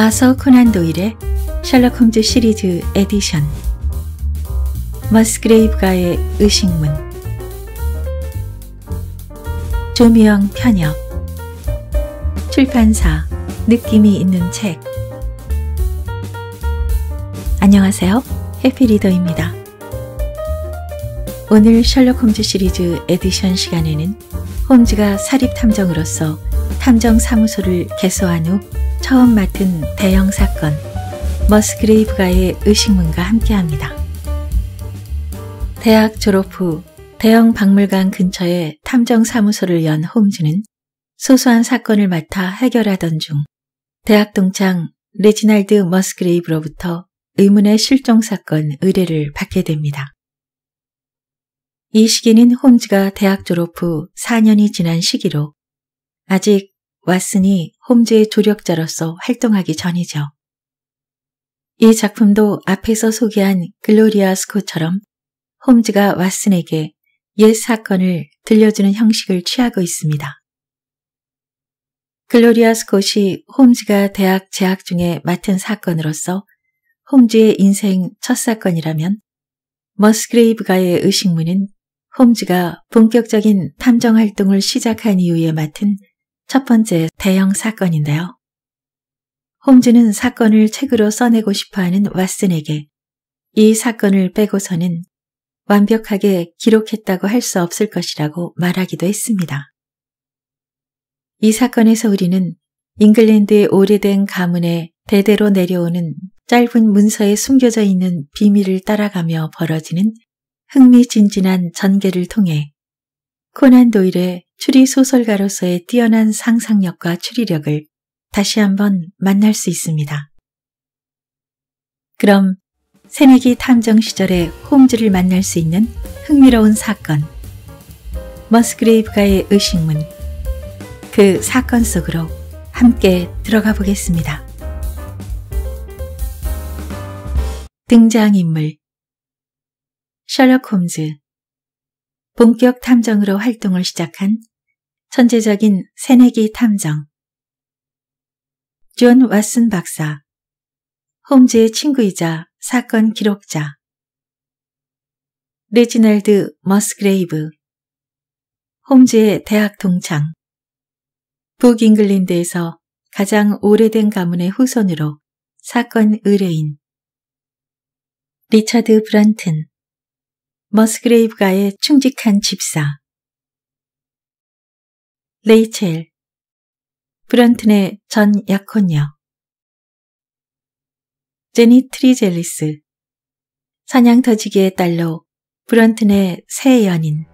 아서 코난 도일의 셜록 홈즈 시리즈 에디션 머스그레이브가의 의식문 조미영 편역 출판사 느낌이 있는 책 안녕하세요. 해피리더입니다. 오늘 셜록 홈즈 시리즈 에디션 시간에는 홈즈가 사립 탐정으로서 탐정사무소를 개소한 후 처음 맡은 대형 사건 머스그레이브가의 의식문과 함께합니다. 대학 졸업 후 대형 박물관 근처에 탐정사무소를 연 홈즈는 소소한 사건을 맡아 해결하던 중 대학 동창 레지날드 머스그레이브로부터 의문의 실종 사건 의뢰를 받게 됩니다. 이 시기는 홈즈가 대학 졸업 후 4년이 지난 시기로 아직 왓슨이 홈즈의 조력자로서 활동하기 전이죠. 이 작품도 앞에서 소개한 글로리아 스코처럼 홈즈가 왓슨에게 옛 사건을 들려주는 형식을 취하고 있습니다. 글로리아 스콧이 홈즈가 대학 재학 중에 맡은 사건으로서 홈즈의 인생 첫 사건이라면 머스그레이브가의 의식문은 홈즈가 본격적인 탐정 활동을 시작한 이후에 맡은 첫 번째 대형 사건인데요. 홈즈는 사건을 책으로 써내고 싶어하는 왓슨에게 이 사건을 빼고서는 완벽하게 기록했다고 할 수 없을 것이라고 말하기도 했습니다. 이 사건에서 우리는 잉글랜드의 오래된 가문에 대대로 내려오는 짧은 문서에 숨겨져 있는 비밀을 따라가며 벌어지는 흥미진진한 전개를 통해 코난 도일의 추리 소설가로서의 뛰어난 상상력과 추리력을 다시 한번 만날 수 있습니다. 그럼 새내기 탐정 시절의 홈즈를 만날 수 있는 흥미로운 사건 머스그레이브가의 의식문 그 사건 속으로 함께 들어가 보겠습니다. 등장인물 셜록 홈즈 본격 탐정으로 활동을 시작한 천재적인 새내기 탐정 존 왓슨 박사 홈즈의 친구이자 사건 기록자 레지널드 머스그레이브 홈즈의 대학 동창 북잉글랜드에서 가장 오래된 가문의 후손으로 사건 의뢰인 리처드 브런튼 머스그레이브가의 충직한 집사 레이첼 브런튼의 전 약혼녀 제니 트리젤리스 사냥터지기의 딸로 브런튼의 새 연인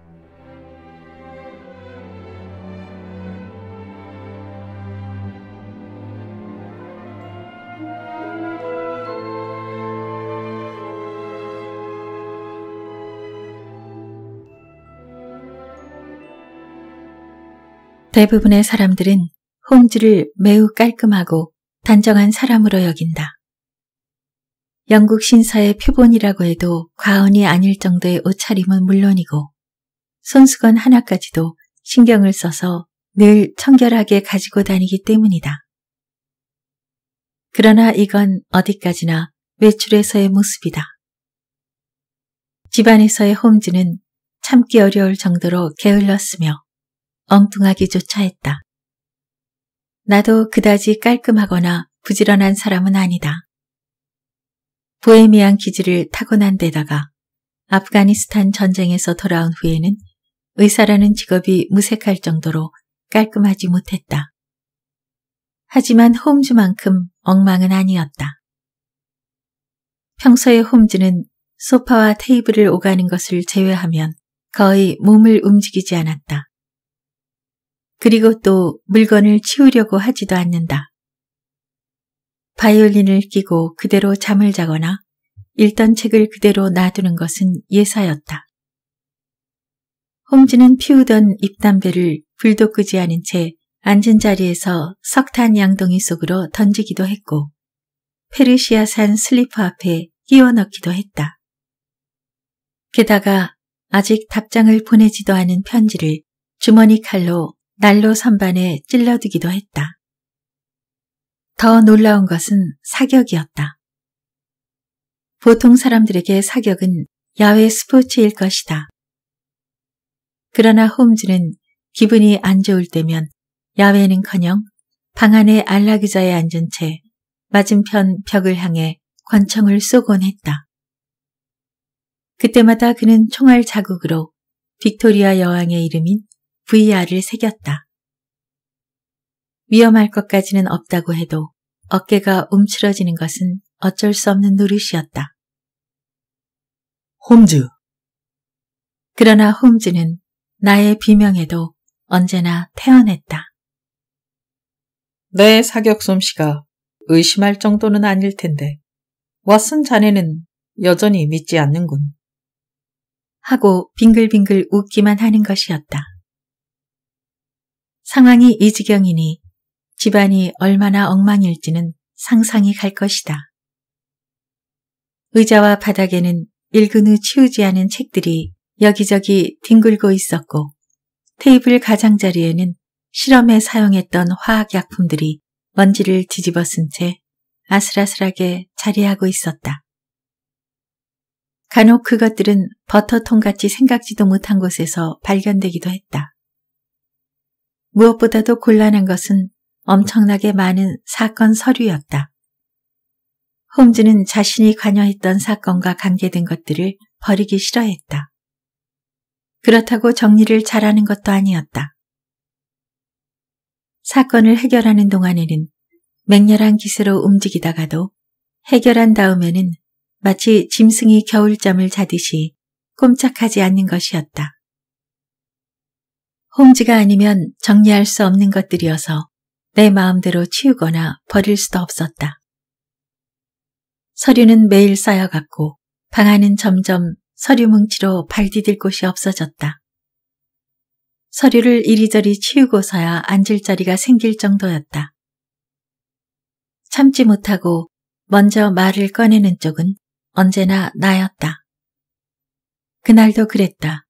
대부분의 사람들은 홈즈를 매우 깔끔하고 단정한 사람으로 여긴다. 영국 신사의 표본이라고 해도 과언이 아닐 정도의 옷차림은 물론이고 손수건 하나까지도 신경을 써서 늘 청결하게 가지고 다니기 때문이다. 그러나 이건 어디까지나 외출에서의 모습이다. 집안에서의 홈즈는 참기 어려울 정도로 게을렀으며 엉뚱하기조차 했다. 나도 그다지 깔끔하거나 부지런한 사람은 아니다. 보헤미안 기질을 타고난 데다가 아프가니스탄 전쟁에서 돌아온 후에는 의사라는 직업이 무색할 정도로 깔끔하지 못했다. 하지만 홈즈만큼 엉망은 아니었다. 평소에 홈즈는 소파와 테이블을 오가는 것을 제외하면 거의 몸을 움직이지 않았다. 그리고 또 물건을 치우려고 하지도 않는다. 바이올린을 끼고 그대로 잠을 자거나 읽던 책을 그대로 놔두는 것은 예사였다. 홈즈는 피우던 입담배를 불도 끄지 않은 채 앉은 자리에서 석탄 양동이 속으로 던지기도 했고 페르시아산 슬리퍼 앞에 끼워 넣기도 했다. 게다가 아직 답장을 보내지도 않은 편지를 주머니 칼로 난로 선반에 찔러두기도 했다. 더 놀라운 것은 사격이었다. 보통 사람들에게 사격은 야외 스포츠일 것이다. 그러나 홈즈는 기분이 안 좋을 때면 야외는커녕 방 안에 안락의자에 앉은 채 맞은편 벽을 향해 권총을 쏘곤 했다. 그때마다 그는 총알 자국으로 빅토리아 여왕의 이름인 VR을 새겼다. 위험할 것까지는 없다고 해도 어깨가 움츠러지는 것은 어쩔 수 없는 노릇이었다. 홈즈 그러나 홈즈는 나의 비명에도 언제나 태어냈다. 내 사격 솜씨가 의심할 정도는 아닐 텐데 왓슨 자네는 여전히 믿지 않는군. 하고 빙글빙글 웃기만 하는 것이었다. 상황이 이 지경이니 집안이 얼마나 엉망일지는 상상이 갈 것이다. 의자와 바닥에는 읽은 후 치우지 않은 책들이 여기저기 뒹굴고 있었고 테이블 가장자리에는 실험에 사용했던 화학약품들이 먼지를 뒤집어 쓴채 아슬아슬하게 자리하고 있었다. 간혹 그것들은 버터통같이 생각지도 못한 곳에서 발견되기도 했다. 무엇보다도 곤란한 것은 엄청나게 많은 사건 서류였다. 홈즈는 자신이 관여했던 사건과 관계된 것들을 버리기 싫어했다. 그렇다고 정리를 잘하는 것도 아니었다. 사건을 해결하는 동안에는 맹렬한 기세로 움직이다가도 해결한 다음에는 마치 짐승이 겨울잠을 자듯이 꼼짝하지 않는 것이었다. 홍지가 아니면 정리할 수 없는 것들이어서 내 마음대로 치우거나 버릴 수도 없었다. 서류는 매일 쌓여갔고 방 안은 점점 서류 뭉치로 발 디딜 곳이 없어졌다. 서류를 이리저리 치우고서야 앉을 자리가 생길 정도였다. 참지 못하고 먼저 말을 꺼내는 쪽은 언제나 나였다. 그날도 그랬다.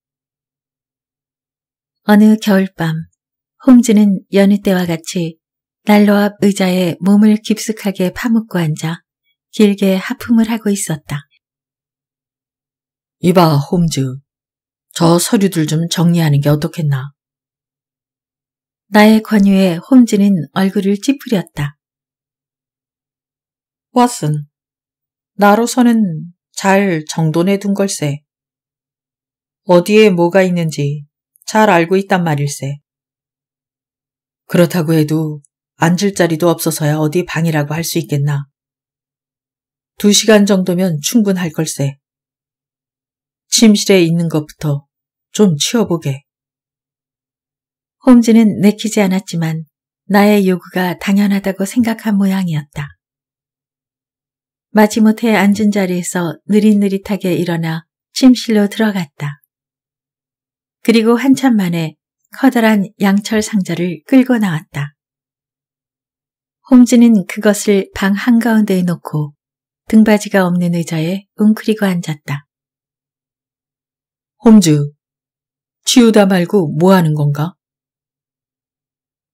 어느 겨울밤 홈즈는 여느 때와 같이 난로 앞 의자에 몸을 깊숙하게 파묻고 앉아 길게 하품을 하고 있었다. 이봐 홈즈, 저 서류들 좀 정리하는 게 어떻겠나? 나의 권유에 홈즈는 얼굴을 찌푸렸다. 왓슨, 나로서는 잘 정돈해 둔 걸세. 어디에 뭐가 있는지 잘 알고 있단 말일세. 그렇다고 해도 앉을 자리도 없어서야 어디 방이라고 할 수 있겠나. 두 시간 정도면 충분할 걸세. 침실에 있는 것부터 좀 치워보게. 홈즈는 내키지 않았지만 나의 요구가 당연하다고 생각한 모양이었다. 마지못해 앉은 자리에서 느릿느릿하게 일어나 침실로 들어갔다. 그리고 한참 만에 커다란 양철 상자를 끌고 나왔다. 홈즈는 그것을 방 한가운데에 놓고 등받이가 없는 의자에 웅크리고 앉았다. 홈즈, 치우다 말고 뭐 하는 건가?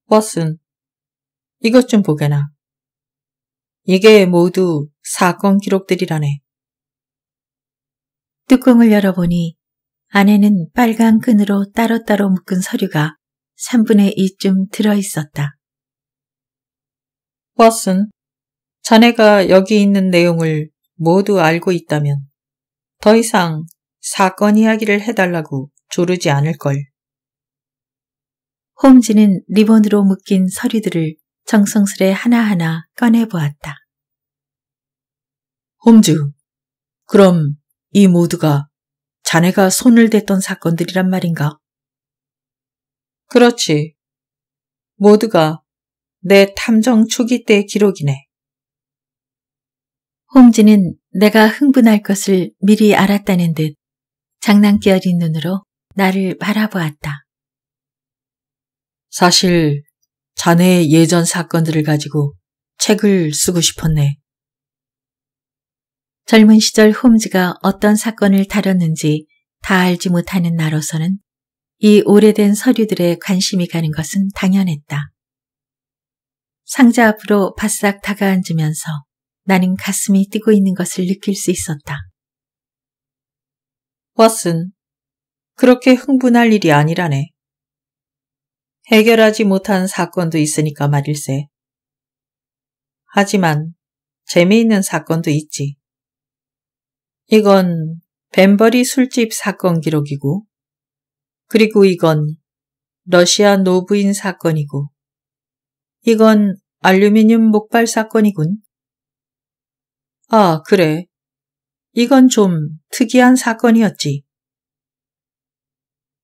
워슨 이것 좀 보게나. 이게 모두 사건 기록들이라네. 뚜껑을 열어보니 안에는 빨간 끈으로 따로따로 묶은 서류가 3분의 2쯤 들어있었다. 왓슨, 자네가 여기 있는 내용을 모두 알고 있다면 더 이상 사건 이야기를 해달라고 조르지 않을걸. 홈즈는 리본으로 묶인 서류들을 정성스레 하나하나 꺼내보았다. 홈즈, 그럼 이 모두가 자네가 손을 댔던 사건들이란 말인가? 그렇지. 모두가 내 탐정 초기 때 기록이네. 홍진은 내가 흥분할 것을 미리 알았다는 듯 장난기 어린 눈으로 나를 바라보았다. 사실 자네의 예전 사건들을 가지고 책을 쓰고 싶었네. 젊은 시절 홈즈가 어떤 사건을 다뤘는지 다 알지 못하는 나로서는 이 오래된 서류들에 관심이 가는 것은 당연했다. 상자 앞으로 바싹 다가앉으면서 나는 가슴이 뛰고 있는 것을 느낄 수 있었다. 왓슨, 그렇게 흥분할 일이 아니라네. 해결하지 못한 사건도 있으니까 말일세. 하지만 재미있는 사건도 있지. 이건 벤버리 술집 사건 기록이고, 그리고 이건 러시아 노부인 사건이고, 이건 알루미늄 목발 사건이군. 아, 그래. 이건 좀 특이한 사건이었지.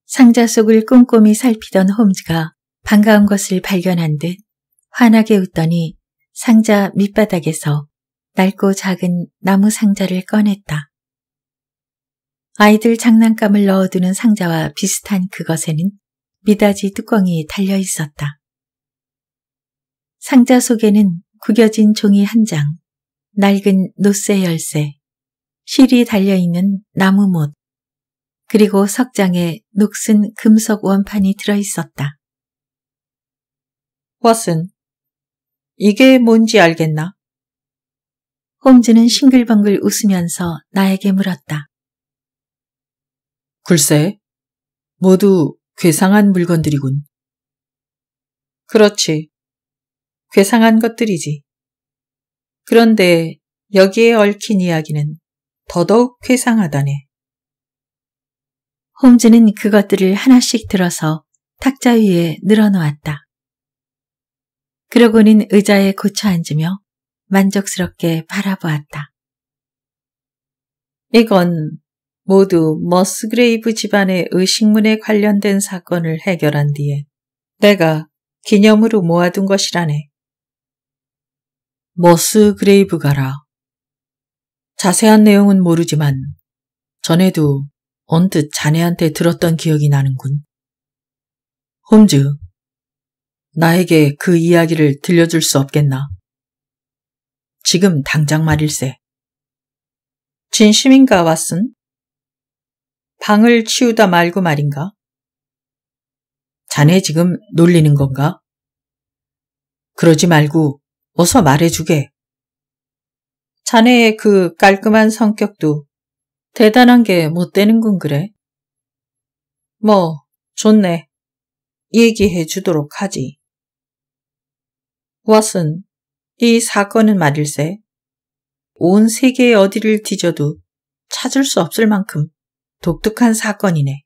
상자 속을 꼼꼼히 살피던 홈즈가 반가운 것을 발견한 듯 환하게 웃더니 상자 밑바닥에서 낡고 작은 나무 상자를 꺼냈다. 아이들 장난감을 넣어두는 상자와 비슷한 그것에는 미닫이 뚜껑이 달려 있었다. 상자 속에는 구겨진 종이 한 장, 낡은 노쇠 열쇠, 실이 달려있는 나무못, 그리고 석장에 녹슨 금속 원판이 들어있었다. 워슨 이게 뭔지 알겠나? 홈즈는 싱글벙글 웃으면서 나에게 물었다. 글쎄, 모두 괴상한 물건들이군. 그렇지. 괴상한 것들이지. 그런데 여기에 얽힌 이야기는 더더욱 괴상하다네. 홍지는 그것들을 하나씩 들어서 탁자 위에 늘어놓았다. 그러고는 의자에 고쳐 앉으며 만족스럽게 바라보았다. 이건 모두 머스그레이브 집안의 의식문에 관련된 사건을 해결한 뒤에 내가 기념으로 모아둔 것이라네. 머스그레이브 가라. 자세한 내용은 모르지만 전에도 언뜻 자네한테 들었던 기억이 나는군. 홈즈, 나에게 그 이야기를 들려줄 수 없겠나? 지금 당장 말일세. 진심인가, 왓슨? 방을 치우다 말고 말인가? 자네 지금 놀리는 건가? 그러지 말고 어서 말해주게. 자네의 그 깔끔한 성격도 대단한 게 못되는군 그래. 뭐, 좋네. 얘기해 주도록 하지. 왓슨, 이 사건은 말일세. 온 세계의 어디를 뒤져도 찾을 수 없을 만큼 독특한 사건이네.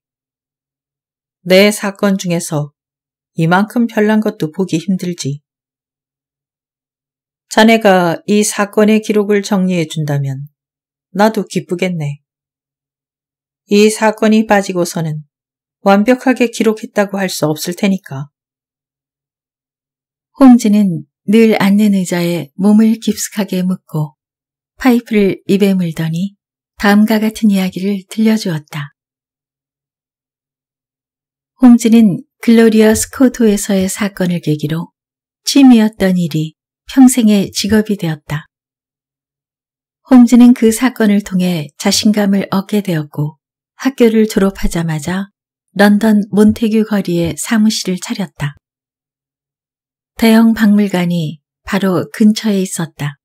내 사건 중에서 이만큼 별난 것도 보기 힘들지. 자네가 이 사건의 기록을 정리해 준다면 나도 기쁘겠네. 이 사건이 빠지고서는 완벽하게 기록했다고 할 수 없을 테니까. 홈즈는 늘 앉는 의자에 몸을 깊숙하게 묶고 파이프를 입에 물더니 다음과 같은 이야기를 들려주었다. 홈즈는 글로리아 스코토에서의 사건을 계기로 취미였던 일이 평생의 직업이 되었다. 홈즈는 그 사건을 통해 자신감을 얻게 되었고 학교를 졸업하자마자 런던 몬테규 거리에 사무실을 차렸다. 대형 박물관이 바로 근처에 있었다.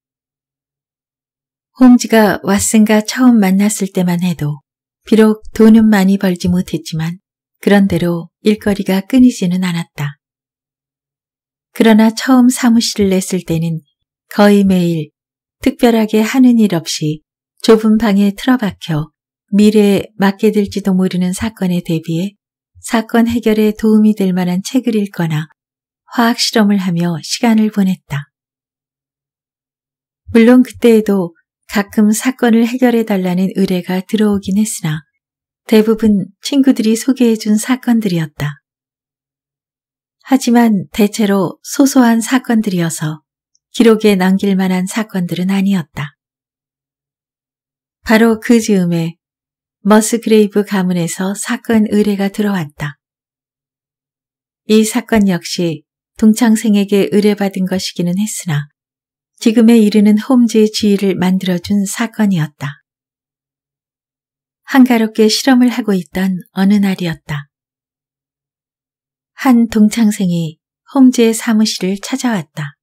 홍지가 왓슨과 처음 만났을 때만 해도 비록 돈은 많이 벌지 못했지만 그런대로 일거리가 끊이지는 않았다. 그러나 처음 사무실을 냈을 때는 거의 매일 특별하게 하는 일 없이 좁은 방에 틀어박혀 미래에 맞게 될지도 모르는 사건에 대비해 사건 해결에 도움이 될 만한 책을 읽거나 화학 실험을 하며 시간을 보냈다. 물론 그때에도 가끔 사건을 해결해 달라는 의뢰가 들어오긴 했으나 대부분 친구들이 소개해준 사건들이었다. 하지만 대체로 소소한 사건들이어서 기록에 남길 만한 사건들은 아니었다. 바로 그 즈음에 머스그레이브 가문에서 사건 의뢰가 들어왔다. 이 사건 역시 동창생에게 의뢰받은 것이기는 했으나 지금에 이르는 홈즈의 지위를 만들어준 사건이었다. 한가롭게 실험을 하고 있던 어느 날이었다. 한 동창생이 홈즈의 사무실을 찾아왔다.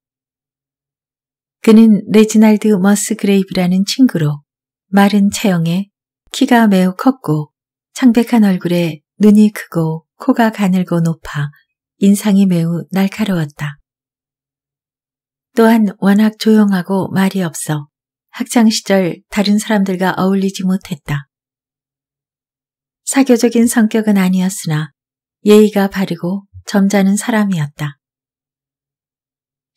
그는 레지날드 머스 그레이브라는 친구로 마른 체형에 키가 매우 컸고 창백한 얼굴에 눈이 크고 코가 가늘고 높아 인상이 매우 날카로웠다. 또한 워낙 조용하고 말이 없어 학창시절 다른 사람들과 어울리지 못했다. 사교적인 성격은 아니었으나 예의가 바르고 점잖은 사람이었다.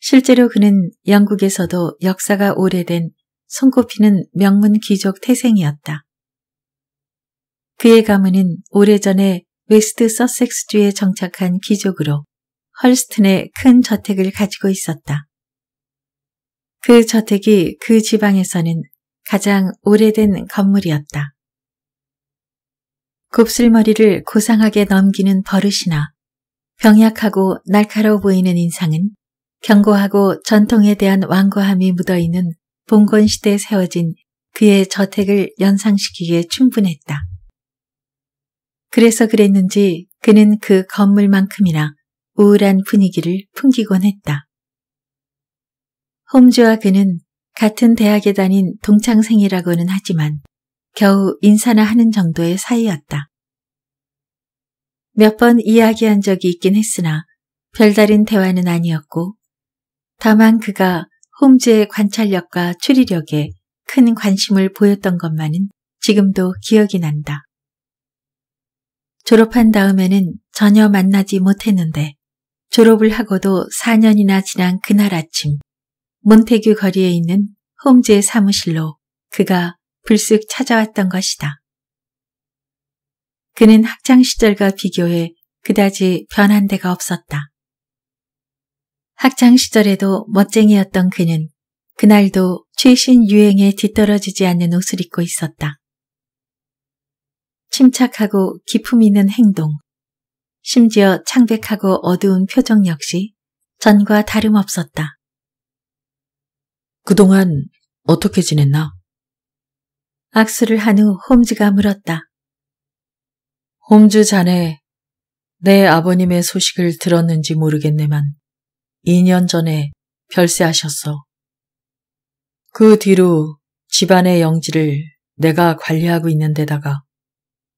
실제로 그는 영국에서도 역사가 오래된 손꼽히는 명문 귀족 태생이었다. 그의 가문은 오래전에 웨스트 서섹스주에 정착한 귀족으로 헐스튼의 큰 저택을 가지고 있었다. 그 저택이 그 지방에서는 가장 오래된 건물이었다. 곱슬머리를 고상하게 넘기는 버릇이나 병약하고 날카로워 보이는 인상은 견고하고 전통에 대한 완고함이 묻어있는 봉건 시대에 세워진 그의 저택을 연상시키기에 충분했다. 그래서 그랬는지 그는 그 건물만큼이나 우울한 분위기를 풍기곤 했다. 홈즈와 그는 같은 대학에 다닌 동창생이라고는 하지만 겨우 인사나 하는 정도의 사이였다. 몇 번 이야기한 적이 있긴 했으나 별다른 대화는 아니었고 다만 그가 홈즈의 관찰력과 추리력에 큰 관심을 보였던 것만은 지금도 기억이 난다. 졸업한 다음에는 전혀 만나지 못했는데 졸업을 하고도 4년이나 지난 그날 아침 몬테규 거리에 있는 홈즈의 사무실로 그가 불쑥 찾아왔던 것이다. 그는 학창 시절과 비교해 그다지 변한 데가 없었다. 학창 시절에도 멋쟁이였던 그는 그날도 최신 유행에 뒤떨어지지 않는 옷을 입고 있었다. 침착하고 기품 있는 행동, 심지어 창백하고 어두운 표정 역시 전과 다름없었다. 그동안 어떻게 지냈나? 악수를 한 후 홈즈가 물었다. 홈즈 자네, 내 아버님의 소식을 들었는지 모르겠네만 2년 전에 별세하셨어. 그 뒤로 집안의 영지를 내가 관리하고 있는 데다가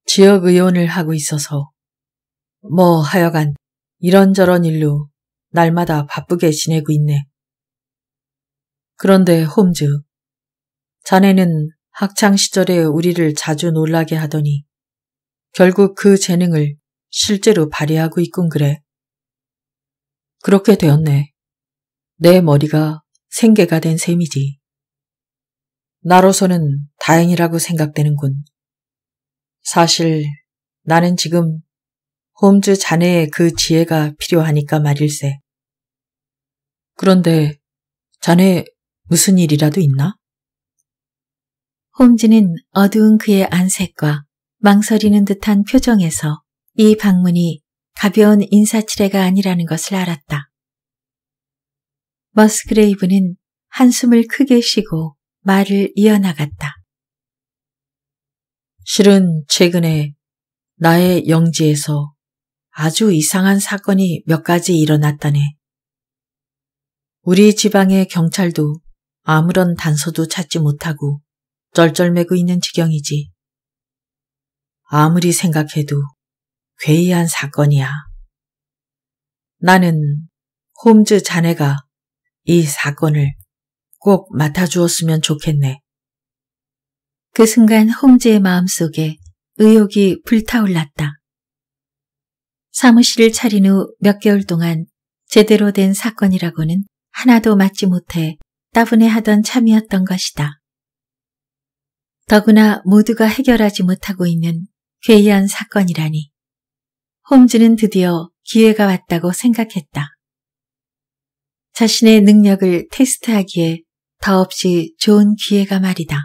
지역 의원을 하고 있어서 뭐 하여간 이런저런 일로 날마다 바쁘게 지내고 있네. 그런데 홈즈, 자네는 학창 시절에 우리를 자주 놀라게 하더니 결국 그 재능을 실제로 발휘하고 있군 그래. 그렇게 되었네. 내 머리가 생계가 된 셈이지. 나로서는 다행이라고 생각되는군. 사실 나는 지금 홈즈 자네의 그 지혜가 필요하니까 말일세. 그런데 자네 무슨 일이라도 있나? 홈즈는 어두운 그의 안색과 망설이는 듯한 표정에서 이 방문이 가벼운 인사치레가 아니라는 것을 알았다. 머스그레이브는 한숨을 크게 쉬고 말을 이어나갔다. 실은 최근에 나의 영지에서 아주 이상한 사건이 몇 가지 일어났다네. 우리 지방의 경찰도 아무런 단서도 찾지 못하고 쩔쩔매고 있는 지경이지. 아무리 생각해도 괴이한 사건이야. 나는 홈즈 자네가 이 사건을 꼭 맡아주었으면 좋겠네. 그 순간 홈즈의 마음속에 의욕이 불타올랐다. 사무실을 차린 후 몇 개월 동안 제대로 된 사건이라고는 하나도 맞지 못해 따분해하던 참이었던 것이다. 더구나 모두가 해결하지 못하고 있는 괴이한 사건이라니. 홈즈는 드디어 기회가 왔다고 생각했다. 자신의 능력을 테스트하기에 더없이 좋은 기회가 말이다.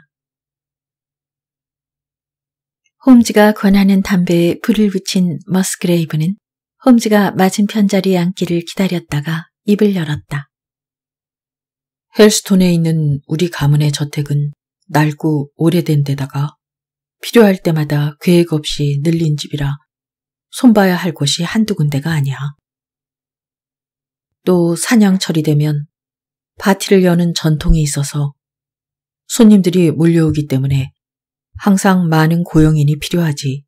홈즈가 권하는 담배에 불을 붙인 머스그레이브는 홈즈가 맞은편 자리에 앉기를 기다렸다가 입을 열었다. 헬스톤에 있는 우리 가문의 저택은 낡고 오래된 데다가 필요할 때마다 계획 없이 늘린 집이라 손봐야 할 곳이 한두 군데가 아니야. 또 사냥철이 되면 파티를 여는 전통이 있어서 손님들이 몰려오기 때문에 항상 많은 고용인이 필요하지.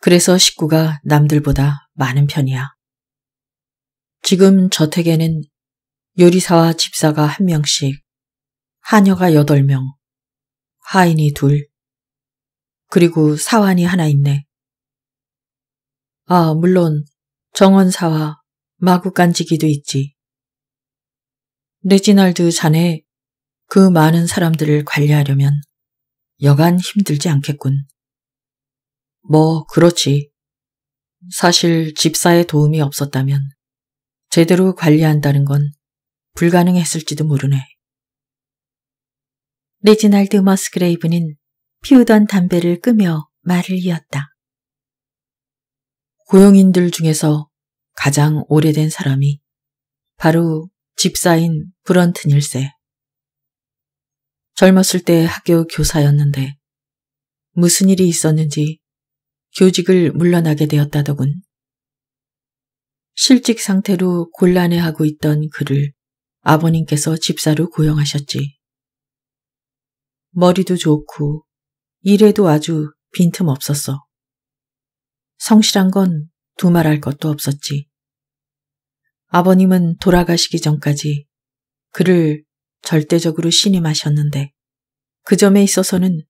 그래서 식구가 남들보다 많은 편이야. 지금 저택에는 요리사와 집사가 한 명씩, 하녀가 여덟 명, 하인이 둘, 그리고 사환이 하나 있네. 아, 물론 정원사와 마구 간지기도 있지. 레지날드 자네 그 많은 사람들을 관리하려면 여간 힘들지 않겠군. 뭐 그렇지. 사실 집사의 도움이 없었다면 제대로 관리한다는 건 불가능했을지도 모르네. 레지날드 머스그레이브는 피우던 담배를 끄며 말을 이었다. 고용인들 중에서 가장 오래된 사람이 바로 집사인 브런트 일세. 젊었을 때 학교 교사였는데 무슨 일이 있었는지 교직을 물러나게 되었다더군. 실직 상태로 곤란해하고 있던 그를 아버님께서 집사로 고용하셨지. 머리도 좋고 일에도 아주 빈틈 없었어. 성실한 건 두말할 것도 없었지. 아버님은 돌아가시기 전까지 그를 절대적으로 신임하셨는데 그 점에 있어서는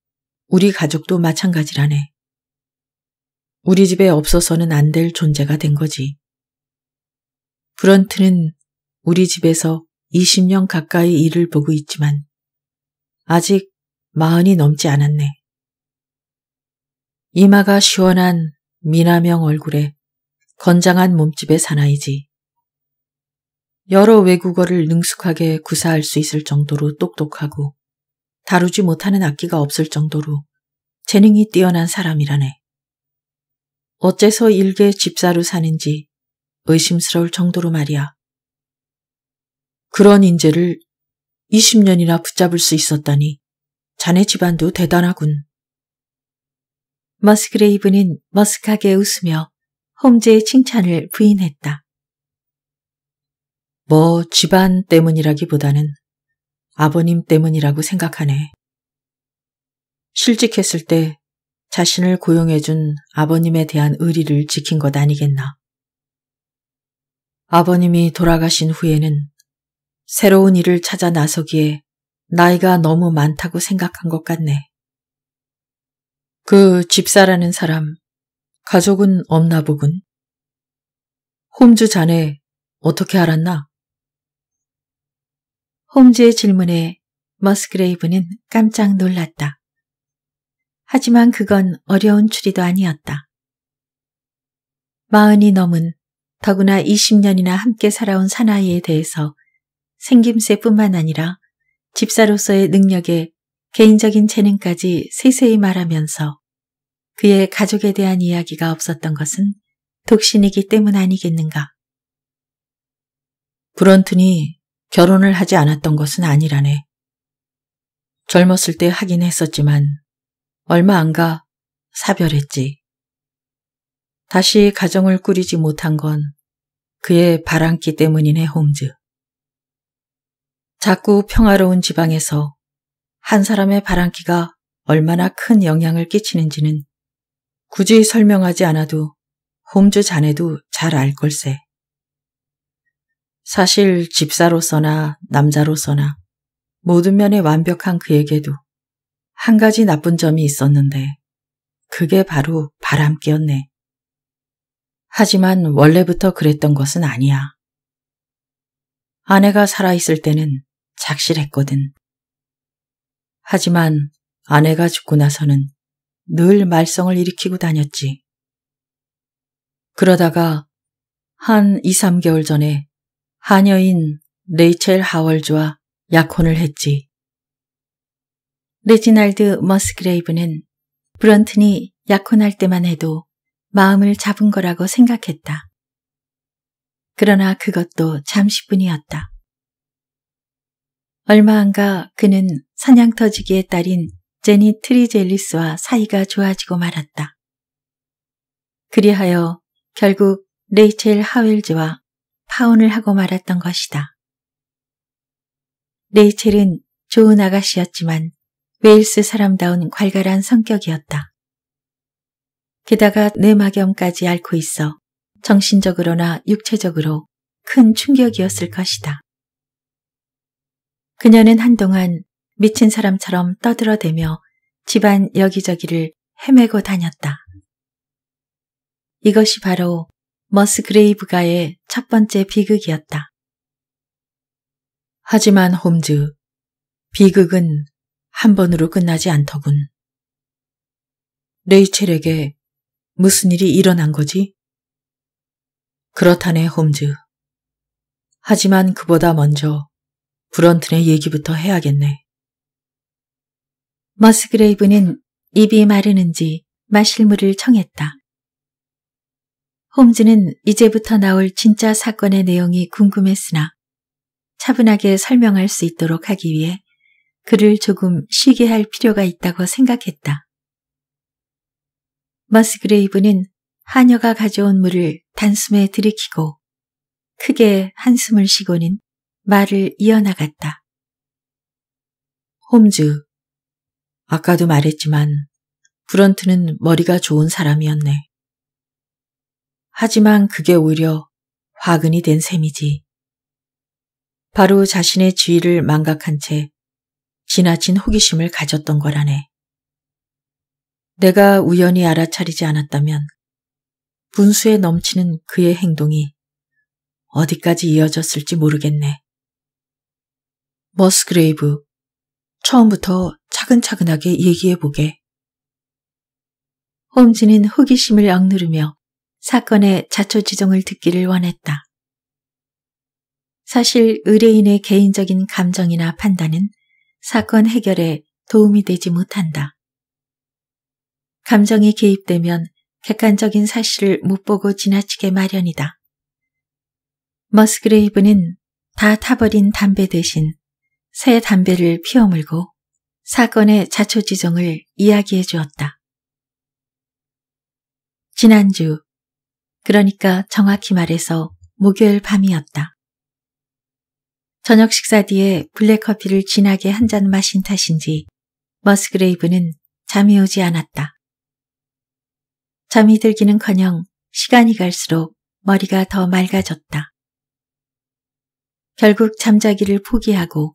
우리 가족도 마찬가지라네. 우리 집에 없어서는 안 될 존재가 된 거지. 브런트는 우리 집에서 20년 가까이 일을 보고 있지만 아직 마흔이 넘지 않았네. 이마가 시원한 미남형 얼굴에 건장한 몸집의 사나이지. 여러 외국어를 능숙하게 구사할 수 있을 정도로 똑똑하고 다루지 못하는 악기가 없을 정도로 재능이 뛰어난 사람이라네. 어째서 일개 집사로 사는지 의심스러울 정도로 말이야. 그런 인재를 20년이나 붙잡을 수 있었다니 자네 집안도 대단하군. 머스크레이브는 머쓱하게 웃으며 홈즈의 칭찬을 부인했다. 뭐 집안 때문이라기보다는 아버님 때문이라고 생각하네. 실직했을 때 자신을 고용해준 아버님에 대한 의리를 지킨 것 아니겠나. 아버님이 돌아가신 후에는 새로운 일을 찾아 나서기에 나이가 너무 많다고 생각한 것 같네. 그 집사라는 사람, 가족은 없나 보군. 홈즈 자네 어떻게 알았나? 홈즈의 질문에 머스그레이브는 깜짝 놀랐다. 하지만 그건 어려운 추리도 아니었다. 마흔이 넘은 더구나 20년이나 함께 살아온 사나이에 대해서 생김새뿐만 아니라 집사로서의 능력에 개인적인 재능까지 세세히 말하면서 그의 가족에 대한 이야기가 없었던 것은 독신이기 때문 아니겠는가. 브런튼이 결혼을 하지 않았던 것은 아니라네. 젊었을 때 하긴 했었지만 얼마 안가 사별했지. 다시 가정을 꾸리지 못한 건 그의 바람기 때문이네 홈즈. 작고 평화로운 지방에서 한 사람의 바람기가 얼마나 큰 영향을 끼치는지는 굳이 설명하지 않아도 홈즈 자네도 잘 알걸세. 사실 집사로서나 남자로서나 모든 면에 완벽한 그에게도 한 가지 나쁜 점이 있었는데 그게 바로 바람기였네. 하지만 원래부터 그랬던 것은 아니야. 아내가 살아있을 때는 작실했거든 하지만 아내가 죽고 나서는 늘 말썽을 일으키고 다녔지. 그러다가 한 2, 3개월 전에 하녀인 레이첼 하월즈와 약혼을 했지. 레지날드 머스그레이브는 브런튼이 약혼할 때만 해도 마음을 잡은 거라고 생각했다. 그러나 그것도 잠시뿐이었다. 얼마 안 가 그는 사냥터지기에 딸인 제니 트리젤리스와 사이가 좋아지고 말았다. 그리하여 결국 레이첼 하웰즈와 파혼을 하고 말았던 것이다. 레이첼은 좋은 아가씨였지만 웨일스 사람다운 괄괄한 성격이었다. 게다가 내막염까지 앓고 있어 정신적으로나 육체적으로 큰 충격이었을 것이다. 그녀는 한동안 미친 사람처럼 떠들어대며 집안 여기저기를 헤매고 다녔다. 이것이 바로 머스 그레이브가의 첫 번째 비극이었다. 하지만 홈즈, 비극은 한 번으로 끝나지 않더군. 레이첼에게 무슨 일이 일어난 거지? 그렇다네, 홈즈. 하지만 그보다 먼저 브런튼의 얘기부터 해야겠네. 머스그레이브는 입이 마르는지 마실 물을 청했다. 홈즈는 이제부터 나올 진짜 사건의 내용이 궁금했으나 차분하게 설명할 수 있도록 하기 위해 그를 조금 쉬게 할 필요가 있다고 생각했다. 머스그레이브는 하녀가 가져온 물을 단숨에 들이키고 크게 한숨을 쉬고는 말을 이어나갔다. 홈즈, 아까도 말했지만 브런트는 머리가 좋은 사람이었네. 하지만 그게 오히려 화근이 된 셈이지. 바로 자신의 지위를 망각한 채 지나친 호기심을 가졌던 거라네. 내가 우연히 알아차리지 않았다면 분수에 넘치는 그의 행동이 어디까지 이어졌을지 모르겠네. 머스그레이브. 처음부터 차근차근하게 얘기해보게. 홈즈는 호기심을 억누르며 사건의 자초지종을 듣기를 원했다. 사실 의뢰인의 개인적인 감정이나 판단은 사건 해결에 도움이 되지 못한다. 감정이 개입되면 객관적인 사실을 못 보고 지나치게 마련이다. 머스그레이브는 다 타버린 담배 대신 새 담배를 피어물고 사건의 자초지정을 이야기해 주었다. 지난주, 그러니까 정확히 말해서 목요일 밤이었다. 저녁 식사 뒤에 블랙커피를 진하게 한 잔 마신 탓인지 머스그레이브는 잠이 오지 않았다. 잠이 들기는커녕 시간이 갈수록 머리가 더 맑아졌다. 결국 잠자기를 포기하고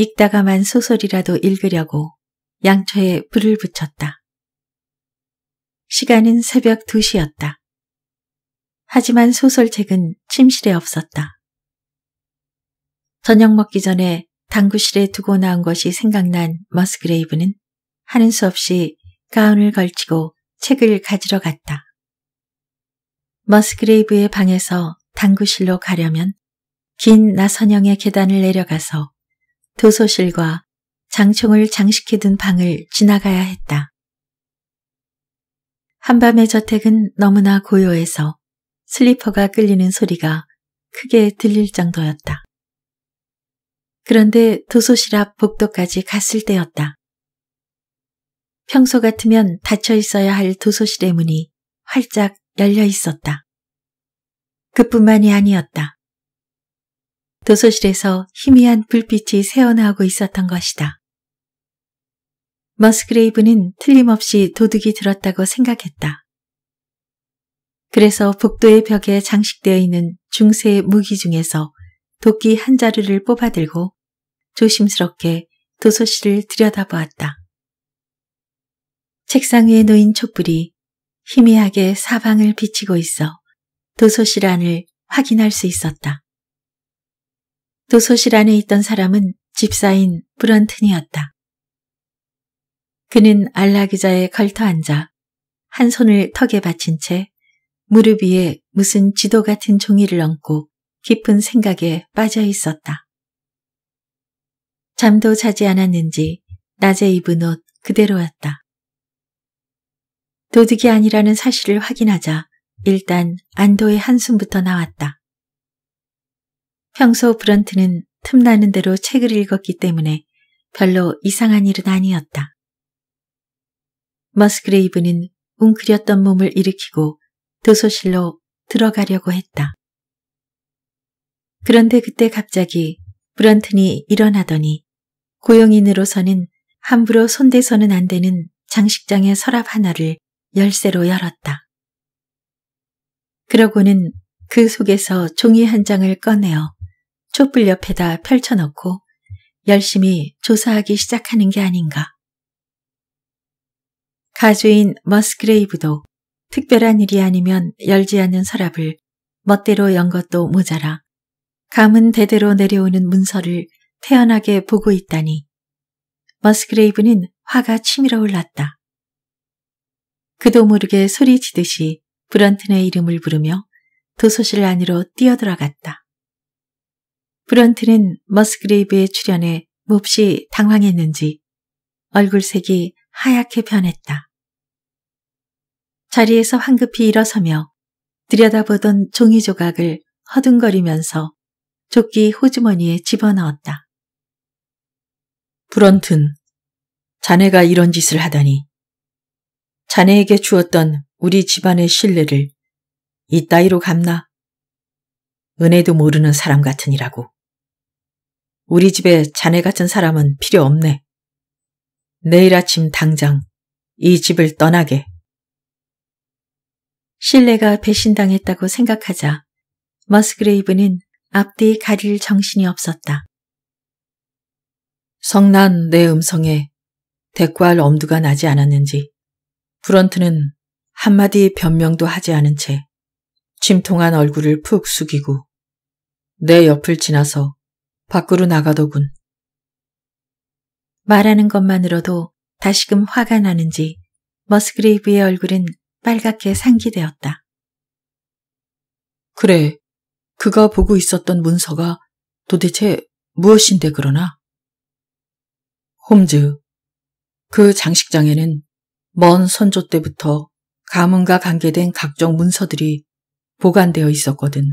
읽다가만 소설이라도 읽으려고 양초에 불을 붙였다. 시간은 새벽 2시였다. 하지만 소설책은 침실에 없었다. 저녁 먹기 전에 당구실에 두고 나온 것이 생각난 머스그레이브는 하는 수 없이 가운을 걸치고 책을 가지러 갔다. 머스그레이브의 방에서 당구실로 가려면 긴 나선형의 계단을 내려가서 도서실과 장총을 장식해둔 방을 지나가야 했다. 한밤의 저택은 너무나 고요해서 슬리퍼가 끌리는 소리가 크게 들릴 정도였다. 그런데 도서실 앞 복도까지 갔을 때였다. 평소 같으면 닫혀 있어야 할 도서실의 문이 활짝 열려 있었다. 그뿐만이 아니었다. 도서실에서 희미한 불빛이 새어나오고 있었던 것이다. 머스그레이브는 틀림없이 도둑이 들었다고 생각했다. 그래서 복도의 벽에 장식되어 있는 중세 의 무기 중에서 도끼 한 자루를 뽑아들고 조심스럽게 도서실을 들여다보았다. 책상 위에 놓인 촛불이 희미하게 사방을 비치고 있어 도서실 안을 확인할 수 있었다. 도서실 안에 있던 사람은 집사인 브런튼이었다. 그는 안락의자에 걸터 앉아 한 손을 턱에 받친 채 무릎 위에 무슨 지도 같은 종이를 얹고 깊은 생각에 빠져 있었다. 잠도 자지 않았는지 낮에 입은 옷 그대로였다. 도둑이 아니라는 사실을 확인하자 일단 안도의 한숨부터 나왔다. 평소 브런트는 틈나는 대로 책을 읽었기 때문에 별로 이상한 일은 아니었다. 머스그레이브는 웅크렸던 몸을 일으키고 도서실로 들어가려고 했다. 그런데 그때 갑자기 브런튼이 일어나더니 고용인으로서는 함부로 손대서는 안 되는 장식장의 서랍 하나를 열쇠로 열었다. 그러고는 그 속에서 종이 한 장을 꺼내어 촛불 옆에다 펼쳐놓고 열심히 조사하기 시작하는 게 아닌가. 가주인 머스그레이브도 특별한 일이 아니면 열지 않는 서랍을 멋대로 연 것도 모자라 감은 대대로 내려오는 문서를 태연하게 보고 있다니 머스그레이브는 화가 치밀어 올랐다. 그도 모르게 소리치듯이 브런튼의 이름을 부르며 도서실 안으로 뛰어들어갔다. 브런트는 머스그레이브의 출연에 몹시 당황했는지 얼굴색이 하얗게 변했다. 자리에서 황급히 일어서며 들여다보던 종이 조각을 허둥거리면서 조끼 호주머니에 집어넣었다. 브런튼, 자네가 이런 짓을 하다니. 자네에게 주었던 우리 집안의 신뢰를 이따위로 갚나? 은혜도 모르는 사람 같으니라고. 우리 집에 자네 같은 사람은 필요 없네. 내일 아침 당장 이 집을 떠나게. 신뢰가 배신당했다고 생각하자 머스그레이브는 앞뒤 가릴 정신이 없었다. 성난 내 음성에 대꾸할 엄두가 나지 않았는지 브런트는 한마디 변명도 하지 않은 채 침통한 얼굴을 푹 숙이고 내 옆을 지나서 밖으로 나가더군. 말하는 것만으로도 다시금 화가 나는지 머스그레이브의 얼굴은 빨갛게 상기되었다. 그래, 그가 보고 있었던 문서가 도대체 무엇인데 그러나? 홈즈, 그 장식장에는 먼 선조 때부터 가문과 관계된 각종 문서들이 보관되어 있었거든.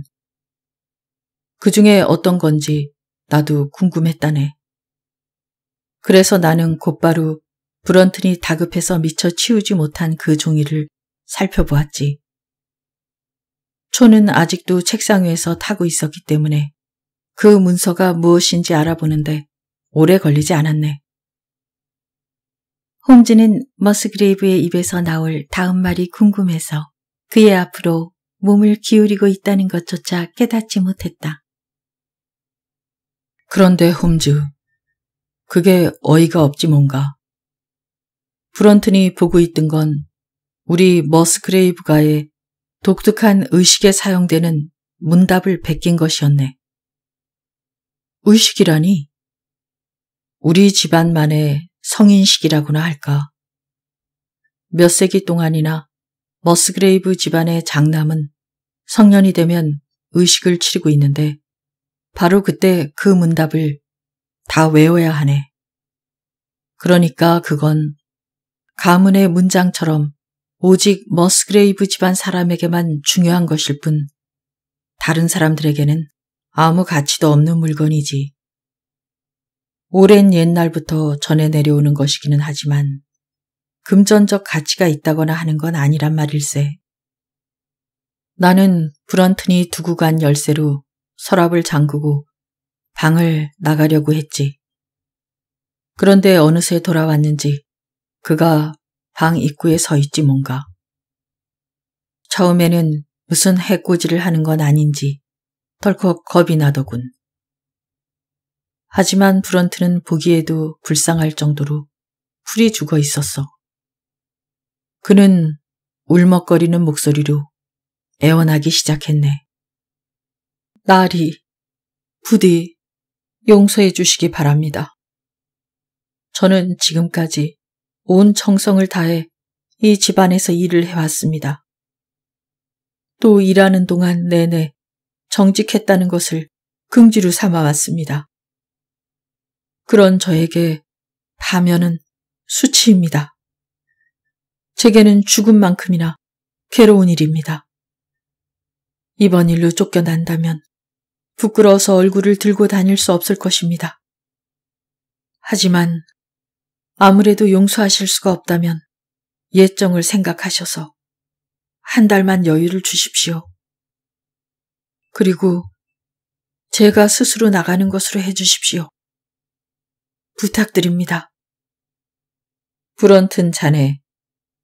그 중에 어떤 건지 나도 궁금했다네. 그래서 나는 곧바로 브런튼이 다급해서 미처 치우지 못한 그 종이를 살펴보았지. 초는 아직도 책상 위에서 타고 있었기 때문에 그 문서가 무엇인지 알아보는데 오래 걸리지 않았네. 홈즈는 머스그레이브의 입에서 나올 다음 말이 궁금해서 그의 앞으로 몸을 기울이고 있다는 것조차 깨닫지 못했다. 그런데 홈즈, 그게 어이가 없지 뭔가. 브런튼이 보고 있던 건 우리 머스크레이브가의 독특한 의식에 사용되는 문답을 베낀 것이었네. 의식이라니? 우리 집안만의 성인식이라고나 할까. 몇 세기 동안이나 머스그레이브 집안의 장남은 성년이 되면 의식을 치르고 있는데 바로 그때 그 문답을 다 외워야 하네. 그러니까 그건 가문의 문장처럼 오직 머스그레이브 집안 사람에게만 중요한 것일 뿐 다른 사람들에게는 아무 가치도 없는 물건이지. 오랜 옛날부터 전해 내려오는 것이기는 하지만 금전적 가치가 있다거나 하는 건 아니란 말일세. 나는 브런튼이 두고 간 열쇠로 서랍을 잠그고 방을 나가려고 했지. 그런데 어느새 돌아왔는지 그가 방 입구에 서 있지 뭔가. 처음에는 무슨 해코지를 하는 건 아닌지 덜컥 겁이 나더군. 하지만 브런트는 보기에도 불쌍할 정도로 풀이 죽어 있었어. 그는 울먹거리는 목소리로 애원하기 시작했네. 날이 부디 용서해 주시기 바랍니다. 저는 지금까지 온 정성을 다해 이 집안에서 일을 해왔습니다. 또 일하는 동안 내내 정직했다는 것을 긍지로 삼아왔습니다. 그런 저에게 파면은 수치입니다. 제게는 죽음만큼이나 괴로운 일입니다. 이번 일로 쫓겨난다면 부끄러워서 얼굴을 들고 다닐 수 없을 것입니다. 하지만 아무래도 용서하실 수가 없다면 예정을 생각하셔서 한 달만 여유를 주십시오. 그리고 제가 스스로 나가는 것으로 해주십시오. 부탁드립니다. 브런튼 자네,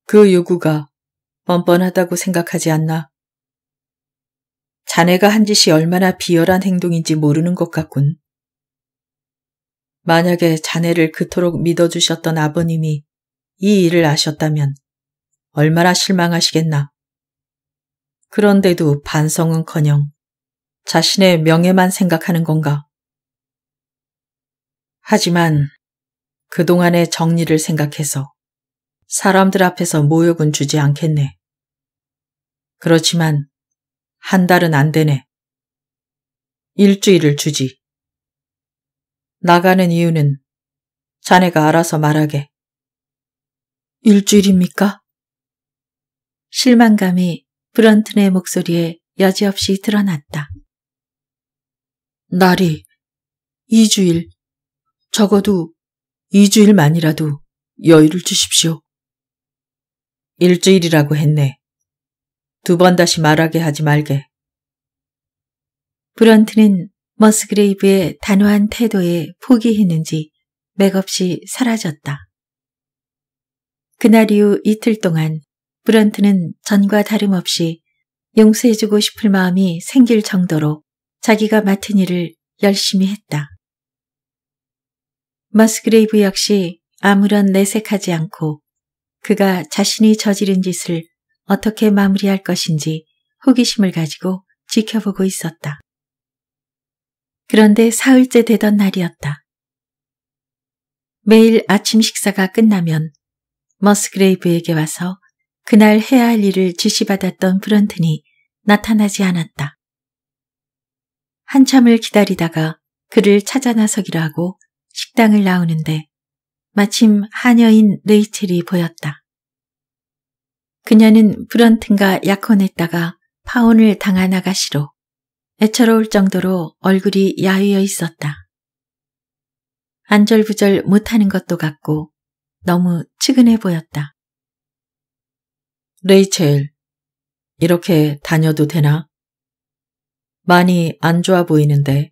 그 요구가 뻔뻔하다고 생각하지 않나? 자네가 한 짓이 얼마나 비열한 행동인지 모르는 것 같군. 만약에 자네를 그토록 믿어주셨던 아버님이 이 일을 아셨다면 얼마나 실망하시겠나. 그런데도 반성은커녕 자신의 명예만 생각하는 건가. 하지만 그동안의 정리를 생각해서 사람들 앞에서 모욕은 주지 않겠네. 그렇지만 한 달은 안 되네. 일주일을 주지. 나가는 이유는 자네가 알아서 말하게. 일주일입니까? 실망감이 브런튼의 목소리에 여지없이 드러났다. 날이 2주일, 적어도 2주일만이라도 여유를 주십시오. 일주일이라고 했네. 두번 다시 말하게 하지 말게. 브런트는 머스그레이브의 단호한 태도에 포기했는지 맥없이 사라졌다. 그날 이후 이틀 동안 브런트는 전과 다름없이 용서해주고 싶을 마음이 생길 정도로 자기가 맡은 일을 열심히 했다. 머스그레이브 역시 아무런 내색하지 않고 그가 자신이 저지른 짓을 어떻게 마무리할 것인지 호기심을 가지고 지켜보고 있었다. 그런데 사흘째 되던 날이었다. 매일 아침 식사가 끝나면 머스그레이브에게 와서 그날 해야 할 일을 지시받았던 브런튼이 나타나지 않았다. 한참을 기다리다가 그를 찾아 나서기로 하고 식당을 나오는데 마침 하녀인 레이첼이 보였다. 그녀는 브런튼과 약혼했다가 파혼을 당한 아가씨로 애처로울 정도로 얼굴이 야위어 있었다. 안절부절 못하는 것도 같고 너무 측은해 보였다. 레이첼, 이렇게 다녀도 되나? 많이 안 좋아 보이는데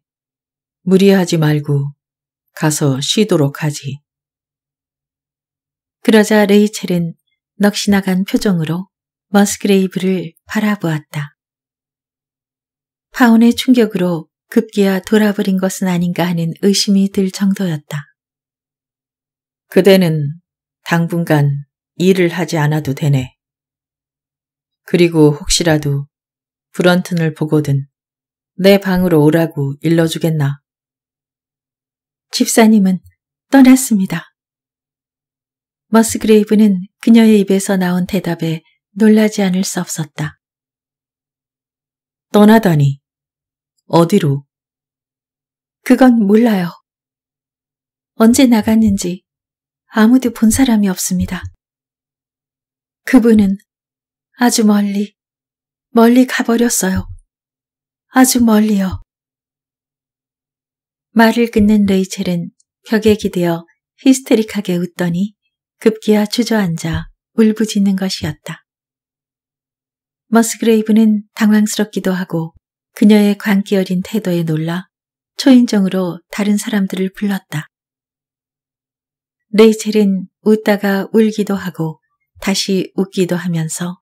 무리하지 말고 가서 쉬도록 하지. 그러자 레이첼은 넋이 나간 표정으로 머스그레이브를 바라보았다. 파혼의 충격으로 급기야 돌아버린 것은 아닌가 하는 의심이 들 정도였다. 그대는 당분간 일을 하지 않아도 되네. 그리고 혹시라도 브런튼을 보거든 내 방으로 오라고 일러주겠나. 집사님은 떠났습니다. 머스그레이브는 그녀의 입에서 나온 대답에 놀라지 않을 수 없었다. 떠나다니. 어디로? 그건 몰라요. 언제 나갔는지 아무도 본 사람이 없습니다. 그분은 아주 멀리, 멀리 가버렸어요. 아주 멀리요. 말을 끊는 레이첼은 벽에 기대어 히스테릭하게 웃더니 급기야 주저앉아 울부짖는 것이었다. 머스그레이브는 당황스럽기도 하고 그녀의 광기 어린 태도에 놀라 초인종으로 다른 사람들을 불렀다. 레이첼은 웃다가 울기도 하고 다시 웃기도 하면서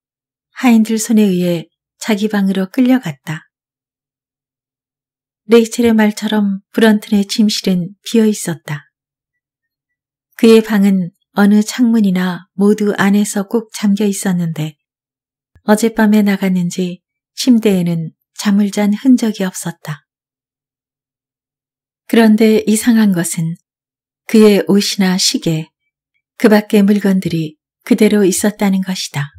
하인들 손에 의해 자기 방으로 끌려갔다. 레이첼의 말처럼 브런튼의 침실은 비어 있었다. 그의 방은 어느 창문이나 모두 안에서 꾹 잠겨 있었는데 어젯밤에 나갔는지 침대에는 잠을 잔 흔적이 없었다. 그런데 이상한 것은 그의 옷이나 시계, 그 밖의 물건들이 그대로 있었다는 것이다.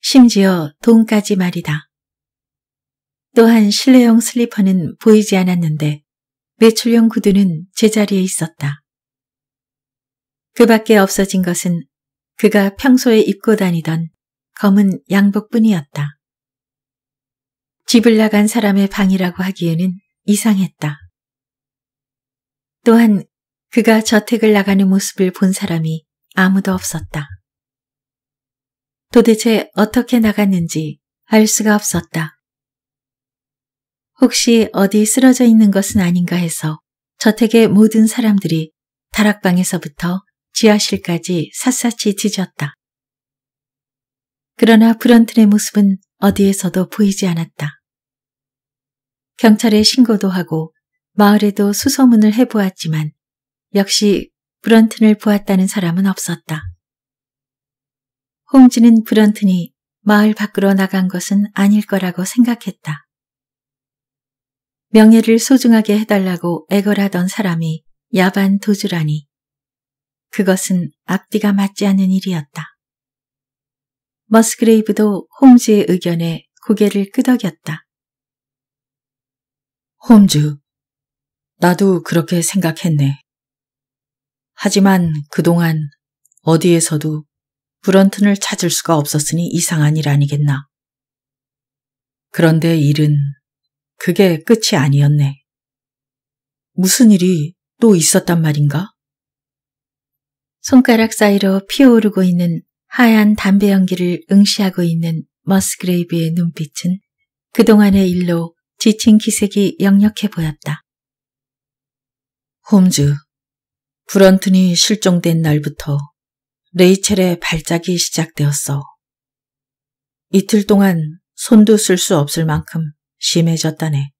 심지어 돈까지 말이다. 또한 실내용 슬리퍼는 보이지 않았는데 외출용 구두는 제자리에 있었다. 그 밖에 없어진 것은 그가 평소에 입고 다니던 검은 양복뿐이었다. 집을 나간 사람의 방이라고 하기에는 이상했다. 또한 그가 저택을 나가는 모습을 본 사람이 아무도 없었다. 도대체 어떻게 나갔는지 알 수가 없었다. 혹시 어디 쓰러져 있는 것은 아닌가 해서 저택의 모든 사람들이 다락방에서부터 지하실까지 샅샅이 뒤졌다 그러나 브런튼의 모습은 어디에서도 보이지 않았다. 경찰에 신고도 하고 마을에도 수소문을 해보았지만 역시 브런튼을 보았다는 사람은 없었다. 홍지는 브런튼이 마을 밖으로 나간 것은 아닐 거라고 생각했다. 명예를 소중하게 해달라고 애걸하던 사람이 야반 도주라니 그것은 앞뒤가 맞지 않는 일이었다. 머스그레이브도 홈즈의 의견에 고개를 끄덕였다. 홈즈, 나도 그렇게 생각했네. 하지만 그동안 어디에서도 브런튼을 찾을 수가 없었으니 이상한 일 아니겠나. 그런데 일은 그게 끝이 아니었네. 무슨 일이 또 있었단 말인가? 손가락 사이로 피어오르고 있는 하얀 담배 연기를 응시하고 있는 머스그레이브의 눈빛은 그동안의 일로 지친 기색이 역력해 보였다. 홈즈, 브런튼이 실종된 날부터 레이첼의 발작이 시작되었어. 이틀 동안 손도 쓸 수 없을 만큼 심해졌다네.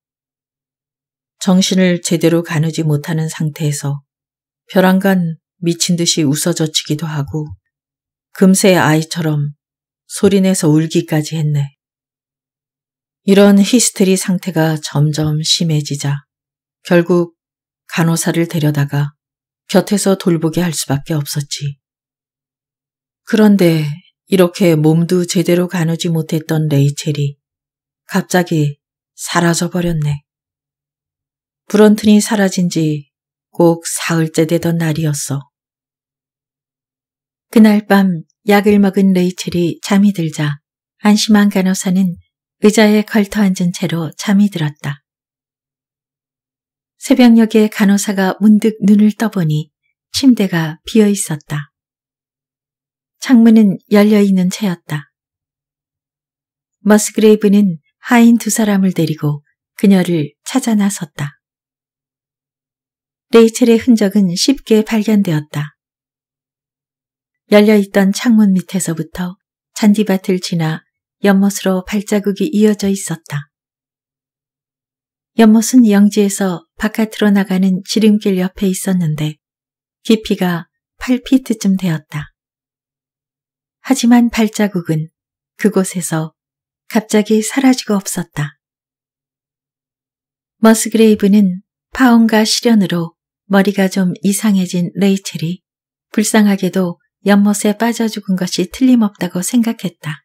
정신을 제대로 가누지 못하는 상태에서 벼랑간 미친 듯이 웃어젖히기도 하고 금세 아이처럼 소리내서 울기까지 했네. 이런 히스테리 상태가 점점 심해지자 결국 간호사를 데려다가 곁에서 돌보게 할 수밖에 없었지. 그런데 이렇게 몸도 제대로 가누지 못했던 레이첼이 갑자기 사라져버렸네. 브런튼이 사라진 지 꼭 사흘째 되던 날이었어. 그날 밤 약을 먹은 레이첼이 잠이 들자 안심한 간호사는 의자에 걸터앉은 채로 잠이 들었다. 새벽녘에 간호사가 문득 눈을 떠보니 침대가 비어 있었다. 창문은 열려있는 채였다. 머스그레이브는 하인 두 사람을 데리고 그녀를 찾아 나섰다. 레이첼의 흔적은 쉽게 발견되었다. 열려있던 창문 밑에서부터 잔디밭을 지나 연못으로 발자국이 이어져 있었다. 연못은 영지에서 바깥으로 나가는 지름길 옆에 있었는데 깊이가 8피트쯤 되었다. 하지만 발자국은 그곳에서 갑자기 사라지고 없었다. 머스그레이브는 파혼과 시련으로 머리가 좀 이상해진 레이첼이 불쌍하게도 연못에 빠져 죽은 것이 틀림없다고 생각했다.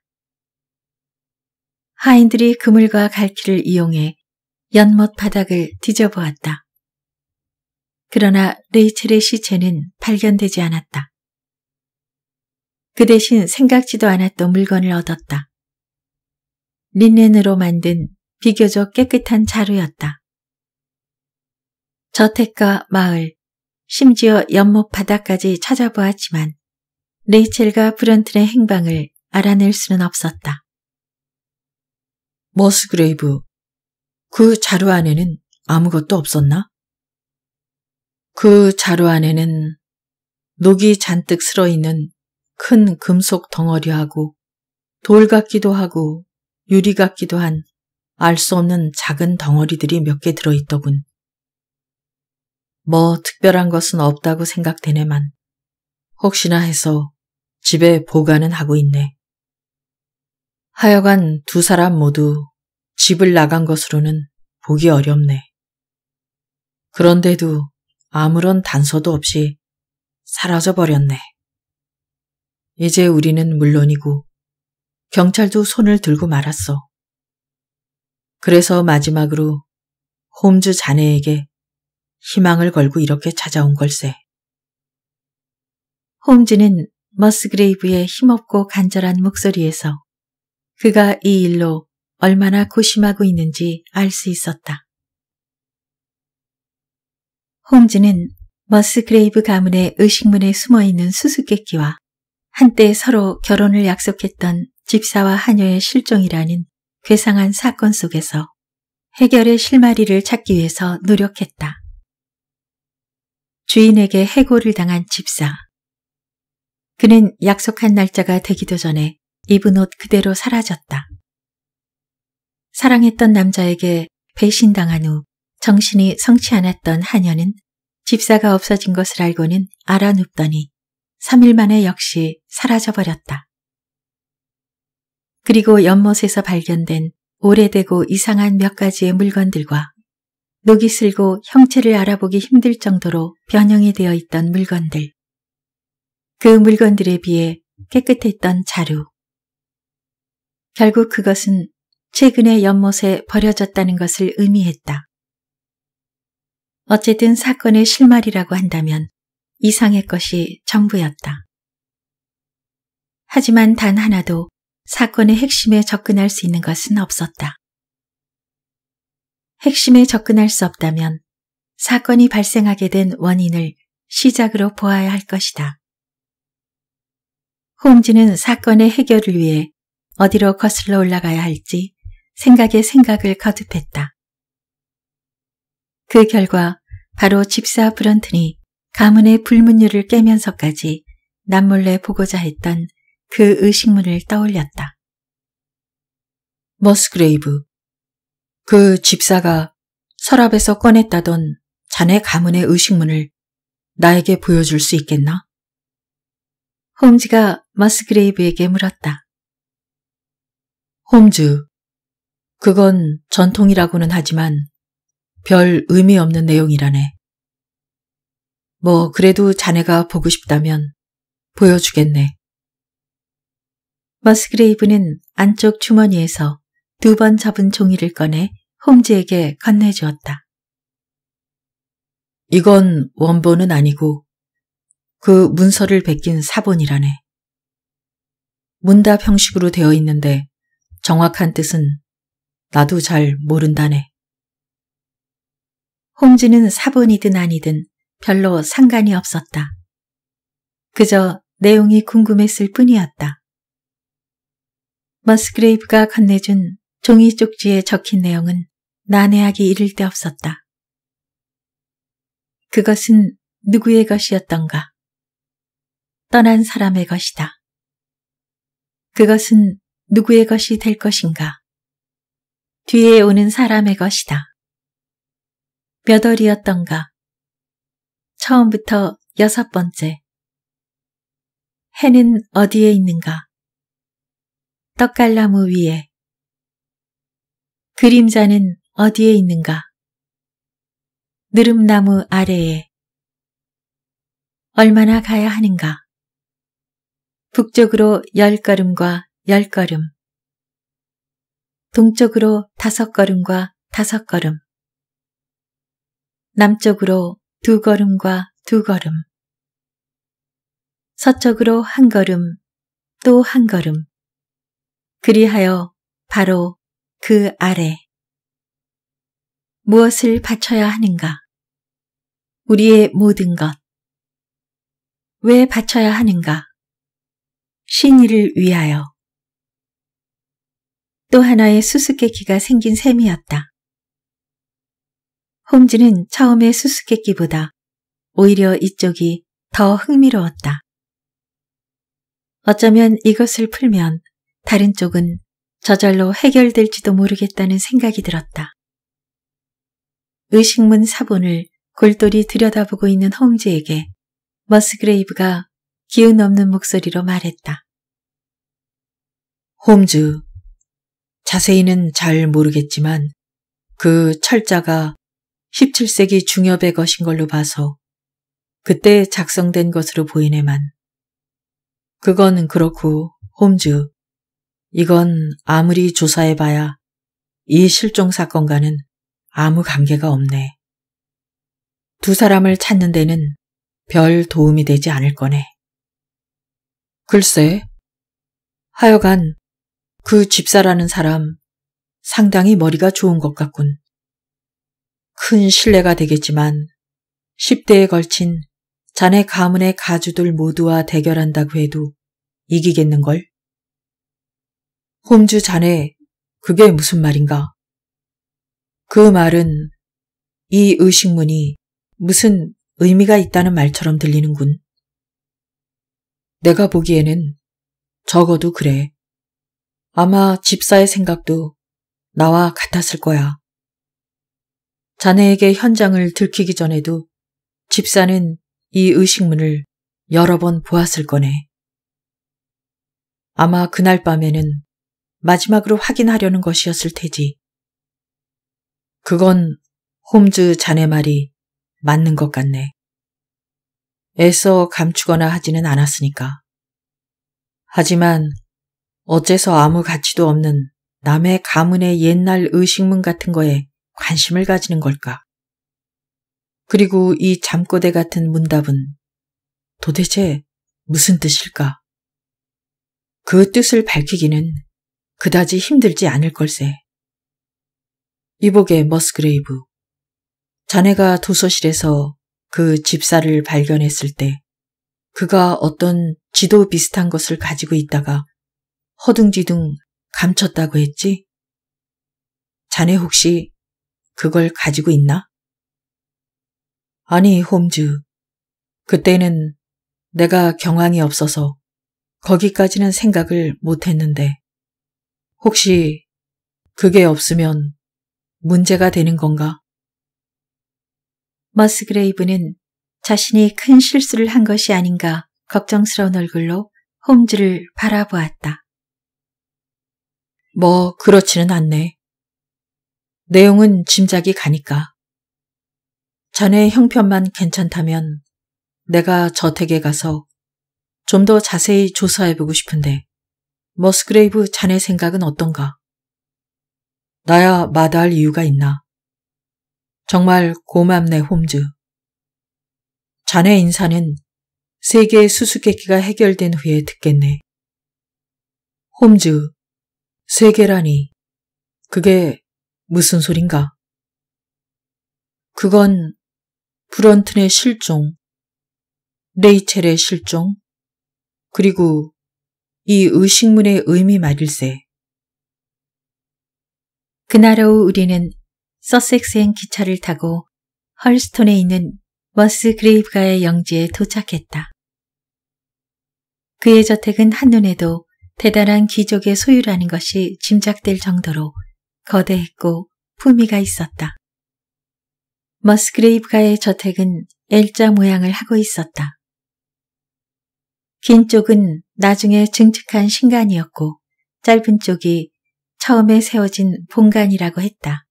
하인들이 그물과 갈퀴를 이용해 연못 바닥을 뒤져보았다. 그러나 레이첼의 시체는 발견되지 않았다. 그 대신 생각지도 않았던 물건을 얻었다. 린넨으로 만든 비교적 깨끗한 자루였다. 저택과 마을, 심지어 연못 바닥까지 찾아보았지만 레이첼과 브런튼의 행방을 알아낼 수는 없었다. 머스그레이브, 그 자루 안에는 아무것도 없었나? 그 자루 안에는 녹이 잔뜩 슬어 있는 큰 금속 덩어리하고 돌 같기도 하고 유리 같기도 한 알 수 없는 작은 덩어리들이 몇 개 들어있더군. 뭐 특별한 것은 없다고 생각되네만 혹시나 해서 집에 보관은 하고 있네. 하여간 두 사람 모두 집을 나간 것으로는 보기 어렵네. 그런데도 아무런 단서도 없이 사라져 버렸네. 이제 우리는 물론이고 경찰도 손을 들고 말았어. 그래서 마지막으로 홈즈 자네에게 희망을 걸고 이렇게 찾아온 걸세. 홈즈는 머스그레이브의 힘없고 간절한 목소리에서 그가 이 일로 얼마나 고심하고 있는지 알 수 있었다. 홈즈는 머스그레이브 가문의 의식문에 숨어있는 수수께끼와 한때 서로 결혼을 약속했던 집사와 하녀의 실종이라는 괴상한 사건 속에서 해결의 실마리를 찾기 위해서 노력했다. 주인에게 해고를 당한 집사, 그는 약속한 날짜가 되기도 전에 입은 옷 그대로 사라졌다. 사랑했던 남자에게 배신당한 후 정신이 성치 않았던 한여는 집사가 없어진 것을 알고는 알아눕더니 3일 만에 역시 사라져버렸다. 그리고 연못에서 발견된 오래되고 이상한 몇 가지의 물건들과 녹이 슬고 형체를 알아보기 힘들 정도로 변형이 되어 있던 물건들, 그 물건들에 비해 깨끗했던 자루. 결국 그것은 최근의 연못에 버려졌다는 것을 의미했다. 어쨌든 사건의 실마리라고 한다면 이상의 것이 전부였다. 하지만 단 하나도 사건의 핵심에 접근할 수 있는 것은 없었다. 핵심에 접근할 수 없다면 사건이 발생하게 된 원인을 시작으로 보아야 할 것이다. 홈즈는 사건의 해결을 위해 어디로 거슬러 올라가야 할지 생각에 생각을 거듭했다. 그 결과 바로 집사 브런튼이 가문의 불문율을 깨면서까지 남몰래 보고자 했던 그 의식문을 떠올렸다. 머스그레이브, 그 집사가 서랍에서 꺼냈다던 자네 가문의 의식문을 나에게 보여줄 수 있겠나? 홈즈가 마스그레이브에게 물었다. 홈즈, 그건 전통이라고는 하지만 별 의미 없는 내용이라네. 뭐 그래도 자네가 보고 싶다면 보여주겠네. 머스그레이브는 안쪽 주머니에서 두 번잡은 종이를 꺼내 홈즈에게 건네주었다. 이건 원본은 아니고 그 문서를 베낀 사본이라네. 문답 형식으로 되어 있는데 정확한 뜻은 나도 잘 모른다네. 홈즈는 사본이든 아니든 별로 상관이 없었다. 그저 내용이 궁금했을 뿐이었다. 머스그레이브가 건네준 종이 쪽지에 적힌 내용은 난해하기 이를 데 없었다. 그것은 누구의 것이었던가? 떠난 사람의 것이다. 그것은 누구의 것이 될 것인가? 뒤에 오는 사람의 것이다. 몇 월이었던가? 처음부터 여섯 번째. 해는 어디에 있는가? 떡갈나무 위에. 그림자는 어디에 있는가? 느릅나무 아래에. 얼마나 가야 하는가? 북쪽으로 열 걸음과 열 걸음 동쪽으로 다섯 걸음과 다섯 걸음 남쪽으로 두 걸음과 두 걸음 서쪽으로 한 걸음 또 한 걸음 그리하여 바로 그 아래 무엇을 바쳐야 하는가 우리의 모든 것왜 바쳐야 하는가 신의를 위하여. 또 하나의 수수께끼가 생긴 셈이었다. 홈즈는 처음에 수수께끼보다 오히려 이쪽이 더 흥미로웠다. 어쩌면 이것을 풀면 다른 쪽은 저절로 해결될지도 모르겠다는 생각이 들었다. 의식문 사본을 골똘히 들여다보고 있는 홈즈에게 머스그레이브가 기운 없는 목소리로 말했다. 홈즈, 자세히는 잘 모르겠지만 그 철자가 17세기 중엽의 것인 걸로 봐서 그때 작성된 것으로 보이네만. 그건 그렇고 홈즈, 이건 아무리 조사해봐야 이 실종 사건과는 아무 관계가 없네. 두 사람을 찾는 데는 별 도움이 되지 않을 거네. 글쎄. 하여간 그 집사라는 사람 상당히 머리가 좋은 것 같군. 큰 신뢰가 되겠지만 10대에 걸친 자네 가문의 가주들 모두와 대결한다고 해도 이기겠는걸? 홈주 자네 그게 무슨 말인가? 그 말은 이 의식문이 무슨 의미가 있다는 말처럼 들리는군. 내가 보기에는 적어도 그래. 아마 집사의 생각도 나와 같았을 거야. 자네에게 현장을 들키기 전에도 집사는 이 의식문을 여러 번 보았을 거네. 아마 그날 밤에는 마지막으로 확인하려는 것이었을 테지. 그건 홈즈 자네 말이 맞는 것 같네. 애써 감추거나 하지는 않았으니까. 하지만 어째서 아무 가치도 없는 남의 가문의 옛날 의식문 같은 거에 관심을 가지는 걸까? 그리고 이 잠꼬대 같은 문답은 도대체 무슨 뜻일까? 그 뜻을 밝히기는 그다지 힘들지 않을 걸세. 이복의 머스그레이브. 자네가 도서실에서 그 집사를 발견했을 때 그가 어떤 지도 비슷한 것을 가지고 있다가 허둥지둥 감췄다고 했지? 자네 혹시 그걸 가지고 있나? 아니, 홈즈. 그때는 내가 경황이 없어서 거기까지는 생각을 못했는데 혹시 그게 없으면 문제가 되는 건가? 머스그레이브는 자신이 큰 실수를 한 것이 아닌가 걱정스러운 얼굴로 홈즈를 바라보았다. 뭐 그렇지는 않네. 내용은 짐작이 가니까. 자네 형편만 괜찮다면 내가 저택에 가서 좀 더 자세히 조사해보고 싶은데 머스그레이브 자네 생각은 어떤가? 나야 마다할 이유가 있나? 정말 고맙네 홈즈. 자네 인사는 세계의 수수께끼가 해결된 후에 듣겠네. 홈즈, 세계라니. 그게 무슨 소린가? 그건 브런튼의 실종, 레이첼의 실종, 그리고 이 의식문의 의미 말일세. 그날 오후 우리는 서섹스행 기차를 타고 헐스톤에 있는 워스 그레이브가의 영지에 도착했다. 그의 저택은 한눈에도 대단한 귀족의 소유라는 것이 짐작될 정도로 거대했고 품위가 있었다. 머스그레이브가의 저택은 L자 모양을 하고 있었다. 긴 쪽은 나중에 증축한 신간이었고 짧은 쪽이 처음에 세워진 본간이라고 했다.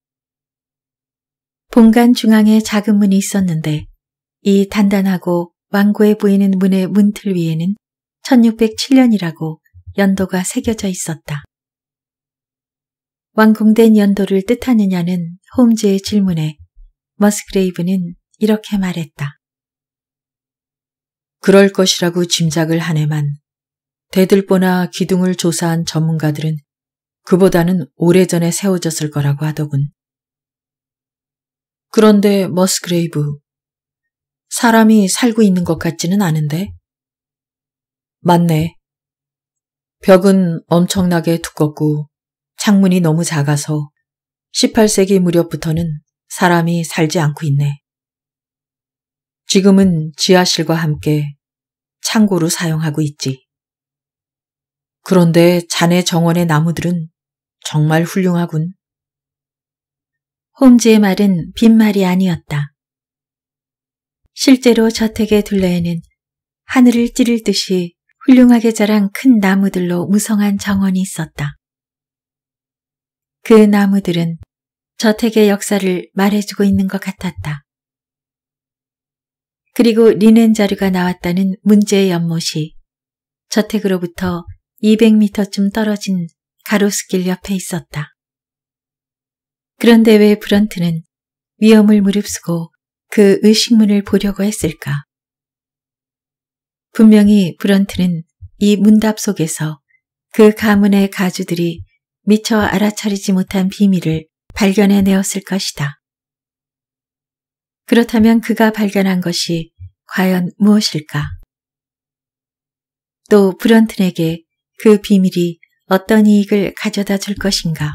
본관 중앙에 작은 문이 있었는데 이 단단하고 완고해 보이는 문의 문틀 위에는 1607년이라고 연도가 새겨져 있었다. 완공된 연도를 뜻하느냐는 홈즈의 질문에 머스그레이브는 이렇게 말했다. 그럴 것이라고 짐작을 하네만 대들보나 기둥을 조사한 전문가들은 그보다는 오래전에 세워졌을 거라고 하더군. 그런데 머스그레이브, 사람이 살고 있는 것 같지는 않은데? 맞네. 벽은 엄청나게 두껍고 창문이 너무 작아서 18세기 무렵부터는 사람이 살지 않고 있네. 지금은 지하실과 함께 창고로 사용하고 있지. 그런데 자네 정원의 나무들은 정말 훌륭하군. 홈즈의 말은 빈말이 아니었다. 실제로 저택의 둘레에는 하늘을 찌를 듯이 훌륭하게 자란 큰 나무들로 무성한 정원이 있었다. 그 나무들은 저택의 역사를 말해주고 있는 것 같았다. 그리고 리넨 자루가 나왔다는 문제의 연못이 저택으로부터 200m쯤 떨어진 가로수길 옆에 있었다. 그런데 왜 브런트는 위험을 무릅쓰고 그 의식문을 보려고 했을까? 분명히 브런트는 이 문답 속에서 그 가문의 가주들이 미처 알아차리지 못한 비밀을 발견해내었을 것이다. 그렇다면 그가 발견한 것이 과연 무엇일까? 또 브런튼에게 그 비밀이 어떤 이익을 가져다 줄 것인가?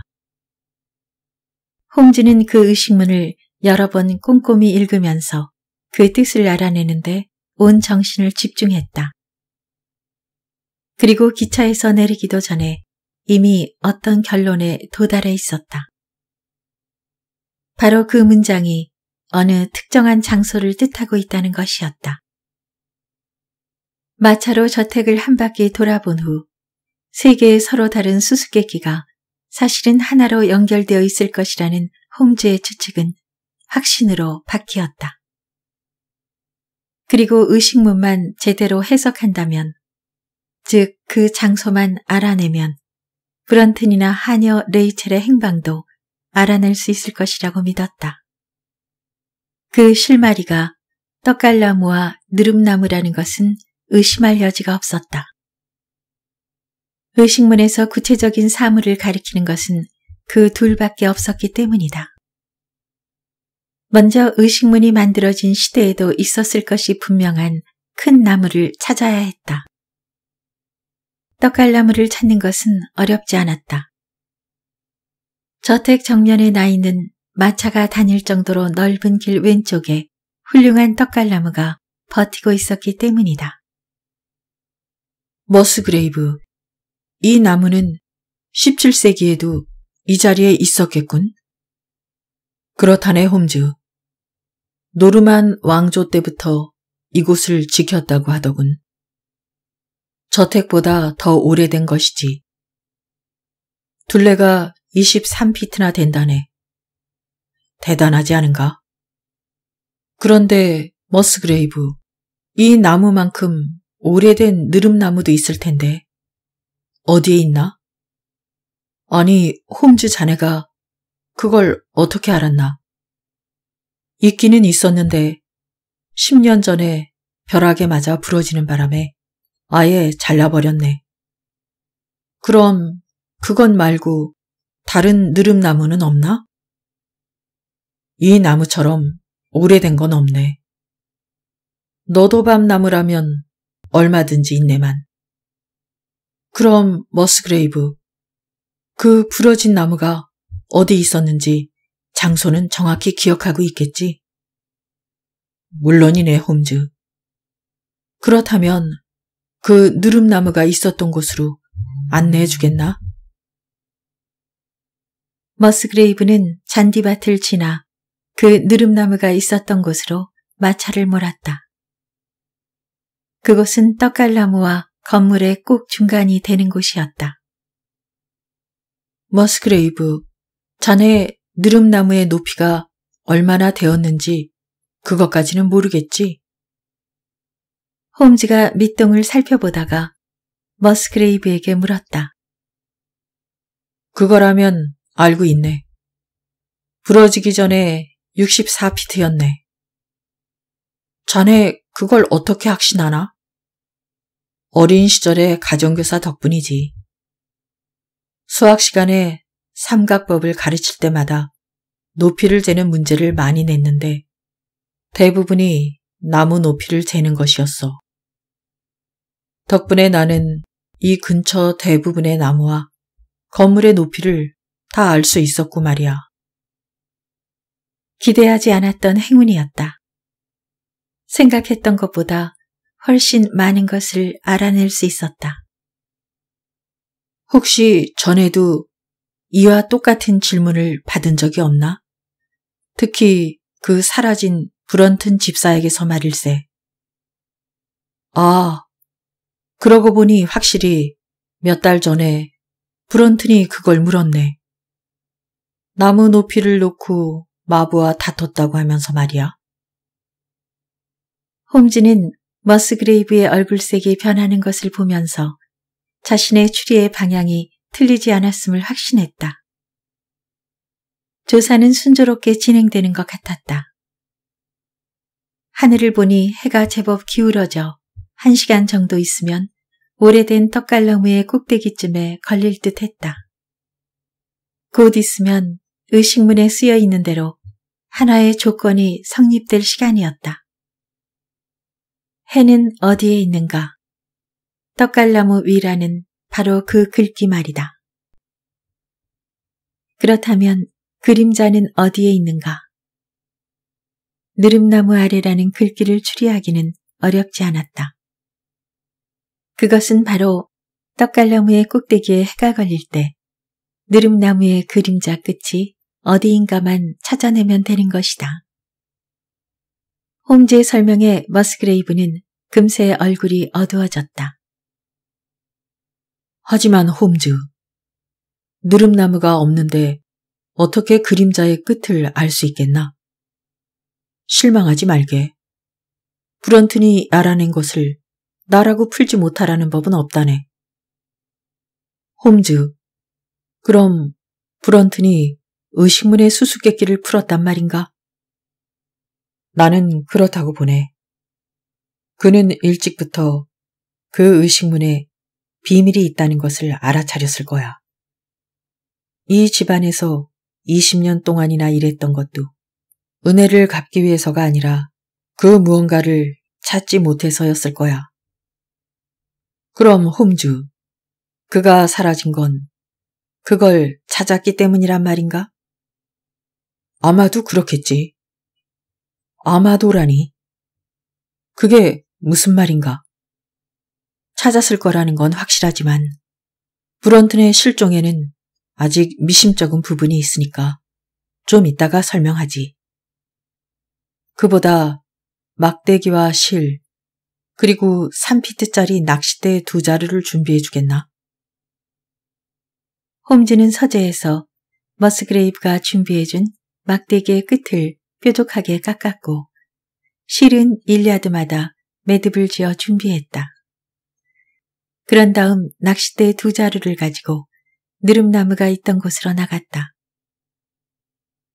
홍진은 그 의식문을 여러 번 꼼꼼히 읽으면서 그 뜻을 알아내는데 온 정신을 집중했다. 그리고 기차에서 내리기도 전에 이미 어떤 결론에 도달해 있었다. 바로 그 문장이 어느 특정한 장소를 뜻하고 있다는 것이었다. 마차로 저택을 한 바퀴 돌아본 후 세 개의 서로 다른 수수께끼가 사실은 하나로 연결되어 있을 것이라는 홍즈의 추측은 확신으로 바뀌었다. 그리고 의식문만 제대로 해석한다면, 즉 그 장소만 알아내면 브런튼이나 하녀 레이첼의 행방도 알아낼 수 있을 것이라고 믿었다. 그 실마리가 떡갈나무와 느릅나무라는 것은 의심할 여지가 없었다. 의식문에서 구체적인 사물을 가리키는 것은 그 둘밖에 없었기 때문이다. 먼저 의식문이 만들어진 시대에도 있었을 것이 분명한 큰 나무를 찾아야 했다. 떡갈나무를 찾는 것은 어렵지 않았다. 저택 정면에 나 있는 마차가 다닐 정도로 넓은 길 왼쪽에 훌륭한 떡갈나무가 버티고 있었기 때문이다. 머스그레이브 이 나무는 17세기에도 이 자리에 있었겠군. 그렇다네 홈즈. 노르만 왕조 때부터 이곳을 지켰다고 하더군. 저택보다 더 오래된 것이지. 둘레가 23피트나 된다네. 대단하지 않은가? 그런데 머스그레이브, 이 나무만큼 오래된 느릅나무도 있을 텐데 어디에 있나? 아니, 홈즈 자네가 그걸 어떻게 알았나? 있기는 있었는데 10년 전에 벼락에 맞아 부러지는 바람에 아예 잘라버렸네. 그럼 그건 말고 다른 느릅나무는 없나? 이 나무처럼 오래된 건 없네. 너도밤 나무라면 얼마든지 있네만. 그럼 머스그레이브. 그 부러진 나무가 어디 있었는지 장소는 정확히 기억하고 있겠지? 물론이네, 홈즈. 그렇다면 그 누름나무가 있었던 곳으로 안내해 주겠나? 머스그레이브는 잔디밭을 지나 그 누름나무가 있었던 곳으로 마차를 몰았다. 그곳은 떡갈나무와 건물의 꼭 중간이 되는 곳이었다. 머스크레이브, 자네 느릅나무의 높이가 얼마나 되었는지 그것까지는 모르겠지? 홈즈가 밑동을 살펴보다가 머스크레이브에게 물었다. 그거라면 알고 있네. 부러지기 전에 64피트였네. 자네 그걸 어떻게 확신하나? 어린 시절의 가정교사 덕분이지. 수학 시간에 삼각법을 가르칠 때마다 높이를 재는 문제를 많이 냈는데 대부분이 나무 높이를 재는 것이었어. 덕분에 나는 이 근처 대부분의 나무와 건물의 높이를 다 알 수 있었고 말이야. 기대하지 않았던 행운이었다. 생각했던 것보다 훨씬 많은 것을 알아낼 수 있었다. 혹시 전에도 이와 똑같은 질문을 받은 적이 없나? 특히 그 사라진 브런튼 집사에게서 말일세. 아, 그러고 보니 확실히 몇 달 전에 브런튼이 그걸 물었네. 나무 높이를 놓고 마부와 다퉜다고 하면서 말이야. 홈즈는 머스그레이브의 얼굴색이 변하는 것을 보면서 자신의 추리의 방향이 틀리지 않았음을 확신했다. 조사는 순조롭게 진행되는 것 같았다. 하늘을 보니 해가 제법 기울어져 한 시간 정도 있으면 오래된 떡갈나무의 꼭대기쯤에 걸릴 듯 했다. 곧 있으면 의식문에 쓰여 있는 대로 하나의 조건이 성립될 시간이었다. 해는 어디에 있는가? 떡갈나무 위라는 바로 그 글귀 말이다. 그렇다면 그림자는 어디에 있는가? 느릅나무 아래라는 글귀를 추리하기는 어렵지 않았다. 그것은 바로 떡갈나무의 꼭대기에 해가 걸릴 때 느릅나무의 그림자 끝이 어디인가만 찾아내면 되는 것이다. 홈즈의 설명에 머스그레이브는 금세 얼굴이 어두워졌다. 하지만 홈즈, 누름나무가 없는데 어떻게 그림자의 끝을 알 수 있겠나? 실망하지 말게. 브런튼이 알아낸 것을 나라고 풀지 못하라는 법은 없다네. 홈즈, 그럼 브런튼이 의식문의 수수께끼를 풀었단 말인가? 나는 그렇다고 보네. 그는 일찍부터 그 의식문에 비밀이 있다는 것을 알아차렸을 거야. 이 집안에서 20년 동안이나 일했던 것도 은혜를 갚기 위해서가 아니라 그 무언가를 찾지 못해서였을 거야. 그럼 홈즈, 그가 사라진 건 그걸 찾았기 때문이란 말인가? 아마도 그렇겠지. 아마도라니. 그게 무슨 말인가? 찾았을 거라는 건 확실하지만 브런튼의 실종에는 아직 미심쩍은 부분이 있으니까 좀 이따가 설명하지. 그보다 막대기와 실, 그리고 3피트짜리 낚싯대 두 자루를 준비해 주겠나? 홈즈는 서재에서 머스그레이브가 준비해준 막대기의 끝을 뾰족하게 깎았고 실은 일리아드마다 매듭을 지어 준비했다. 그런 다음 낚싯대 두 자루를 가지고 느릅나무가 있던 곳으로 나갔다.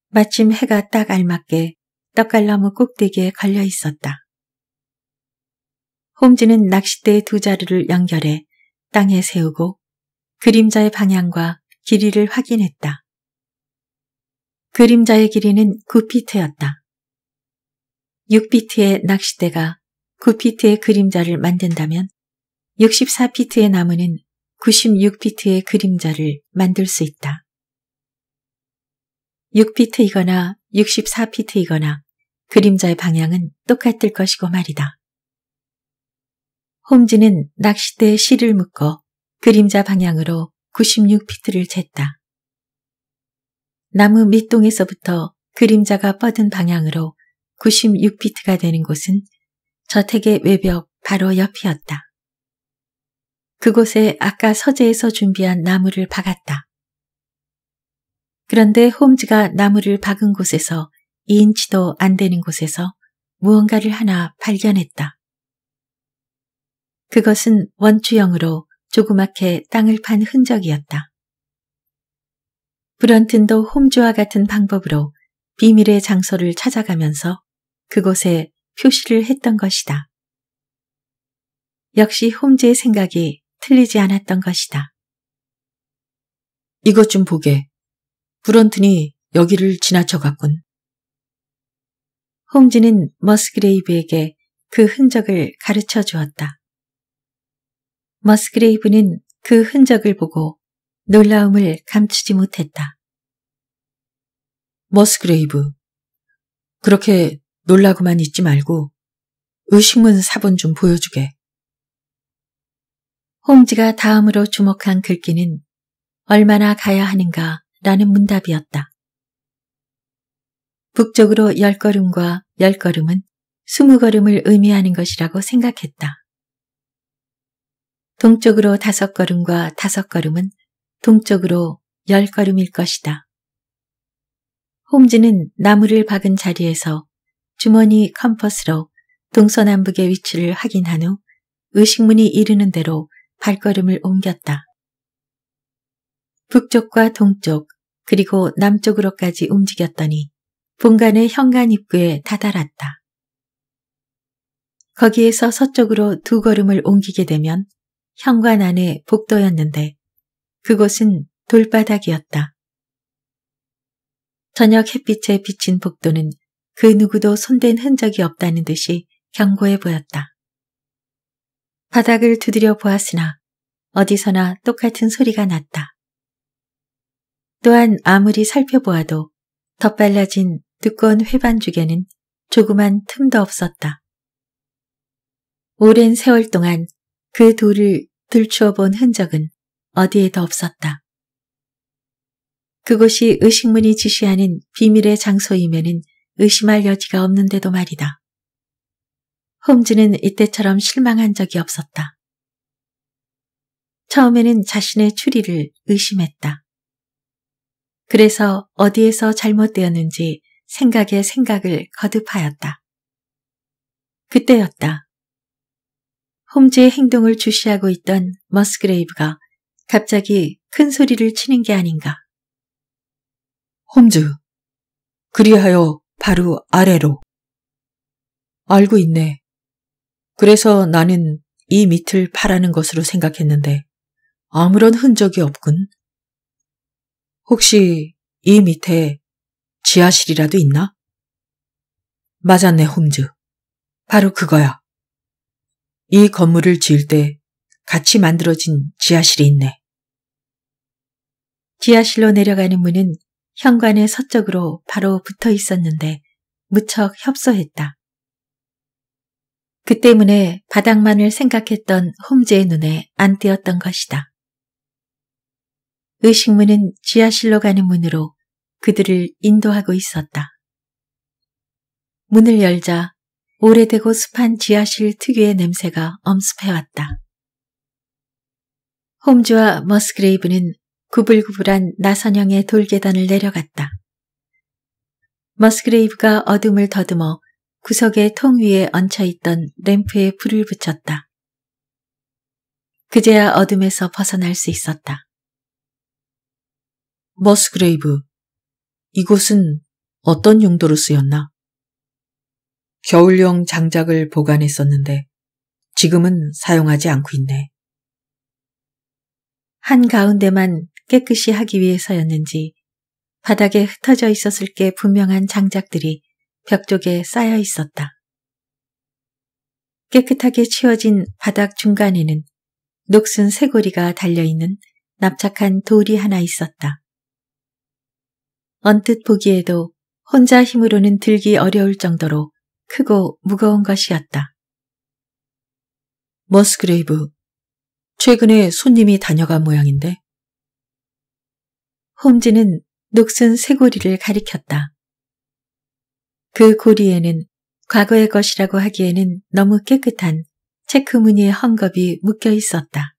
마침 해가 딱 알맞게 떡갈나무 꼭대기에 걸려 있었다. 홈즈는 낚싯대 두 자루를 연결해 땅에 세우고 그림자의 방향과 길이를 확인했다. 그림자의 길이는 9피트였다. 6피트의 낚싯대가 9피트의 그림자를 만든다면 64피트의 나무는 96피트의 그림자를 만들 수 있다. 6피트이거나 64피트이거나 그림자의 방향은 똑같을 것이고 말이다. 홈즈는 낚싯대에 실을 묶어 그림자 방향으로 96피트를 쟀다. 나무 밑동에서부터 그림자가 뻗은 방향으로 96피트가 되는 곳은 저택의 외벽 바로 옆이었다. 그곳에 아까 서재에서 준비한 나무를 박았다. 그런데 홈즈가 나무를 박은 곳에서 2인치도 안 되는 곳에서 무언가를 하나 발견했다. 그것은 원추형으로 조그맣게 땅을 판 흔적이었다. 브런튼도 홈즈와 같은 방법으로 비밀의 장소를 찾아가면서 그곳에 표시를 했던 것이다. 역시 홈즈의 생각이 틀리지 않았던 것이다. 이것 좀 보게. 브런튼이 여기를 지나쳐갔군. 홈즈는 머스그레이브에게 그 흔적을 가르쳐 주었다. 머스그레이브는 그 흔적을 보고 놀라움을 감추지 못했다. 머스그레이브, 그렇게 놀라고만 있지 말고 의식문 사본 좀 보여주게. 홍지가 다음으로 주목한 글귀는 얼마나 가야 하는가 라는 문답이었다. 북쪽으로 열 걸음과 열 걸음은 스무 걸음을 의미하는 것이라고 생각했다. 동쪽으로 다섯 걸음과 다섯 걸음은 동쪽으로 열 걸음일 것이다. 홈즈는 나무를 박은 자리에서 주머니 컴퍼스로 동서남북의 위치를 확인한 후 의식문이 이르는 대로 발걸음을 옮겼다. 북쪽과 동쪽 그리고 남쪽으로까지 움직였더니 본관의 현관 입구에 다다랐다. 거기에서 서쪽으로 두 걸음을 옮기게 되면 현관 안에 복도였는데 그곳은 돌바닥이었다. 저녁 햇빛에 비친 복도는 그 누구도 손댄 흔적이 없다는 듯이 견고해 보였다. 바닥을 두드려 보았으나 어디서나 똑같은 소리가 났다. 또한 아무리 살펴보아도 덧발라진 두꺼운 회반죽에는 조그만 틈도 없었다. 오랜 세월 동안 그 돌을 들추어 본 흔적은 어디에도 없었다. 그곳이 의식문이 지시하는 비밀의 장소임에는 의심할 여지가 없는데도 말이다. 홈즈는 이때처럼 실망한 적이 없었다. 처음에는 자신의 추리를 의심했다. 그래서 어디에서 잘못되었는지 생각에 생각을 거듭하였다. 그때였다. 홈즈의 행동을 주시하고 있던 머스그레이브가 갑자기 큰 소리를 치는 게 아닌가. 홈즈, 그리하여 바로 아래로. 알고 있네. 그래서 나는 이 밑을 파라는 것으로 생각했는데 아무런 흔적이 없군. 혹시 이 밑에 지하실이라도 있나? 맞았네, 홈즈. 바로 그거야. 이 건물을 지을 때 같이 만들어진 지하실이 있네. 지하실로 내려가는 문은 현관의 서쪽으로 바로 붙어 있었는데 무척 협소했다. 그 때문에 바닥만을 생각했던 홈즈의 눈에 안 띄었던 것이다. 의식문은 지하실로 가는 문으로 그들을 인도하고 있었다. 문을 열자 오래되고 습한 지하실 특유의 냄새가 엄습해왔다. 홈즈와 머스그레이브는 구불구불한 나선형의 돌계단을 내려갔다. 머스그레이브가 어둠을 더듬어 구석의 통 위에 얹혀있던 램프에 불을 붙였다. 그제야 어둠에서 벗어날 수 있었다. 머스그레이브, 이곳은 어떤 용도로 쓰였나? 겨울용 장작을 보관했었는데 지금은 사용하지 않고 있네. 한가운데만 깨끗이 하기 위해서였는지 바닥에 흩어져 있었을 게 분명한 장작들이 벽 쪽에 쌓여 있었다. 깨끗하게 치워진 바닥 중간에는 녹슨 쇠고리가 달려있는 납작한 돌이 하나 있었다. 언뜻 보기에도 혼자 힘으로는 들기 어려울 정도로 크고 무거운 것이었다. 머스그레이브, 최근에 손님이 다녀간 모양인데. 홈즈는 녹슨 쇠고리를 가리켰다. 그 고리에는 과거의 것이라고 하기에는 너무 깨끗한 체크 무늬의 헝겊이 묶여 있었다.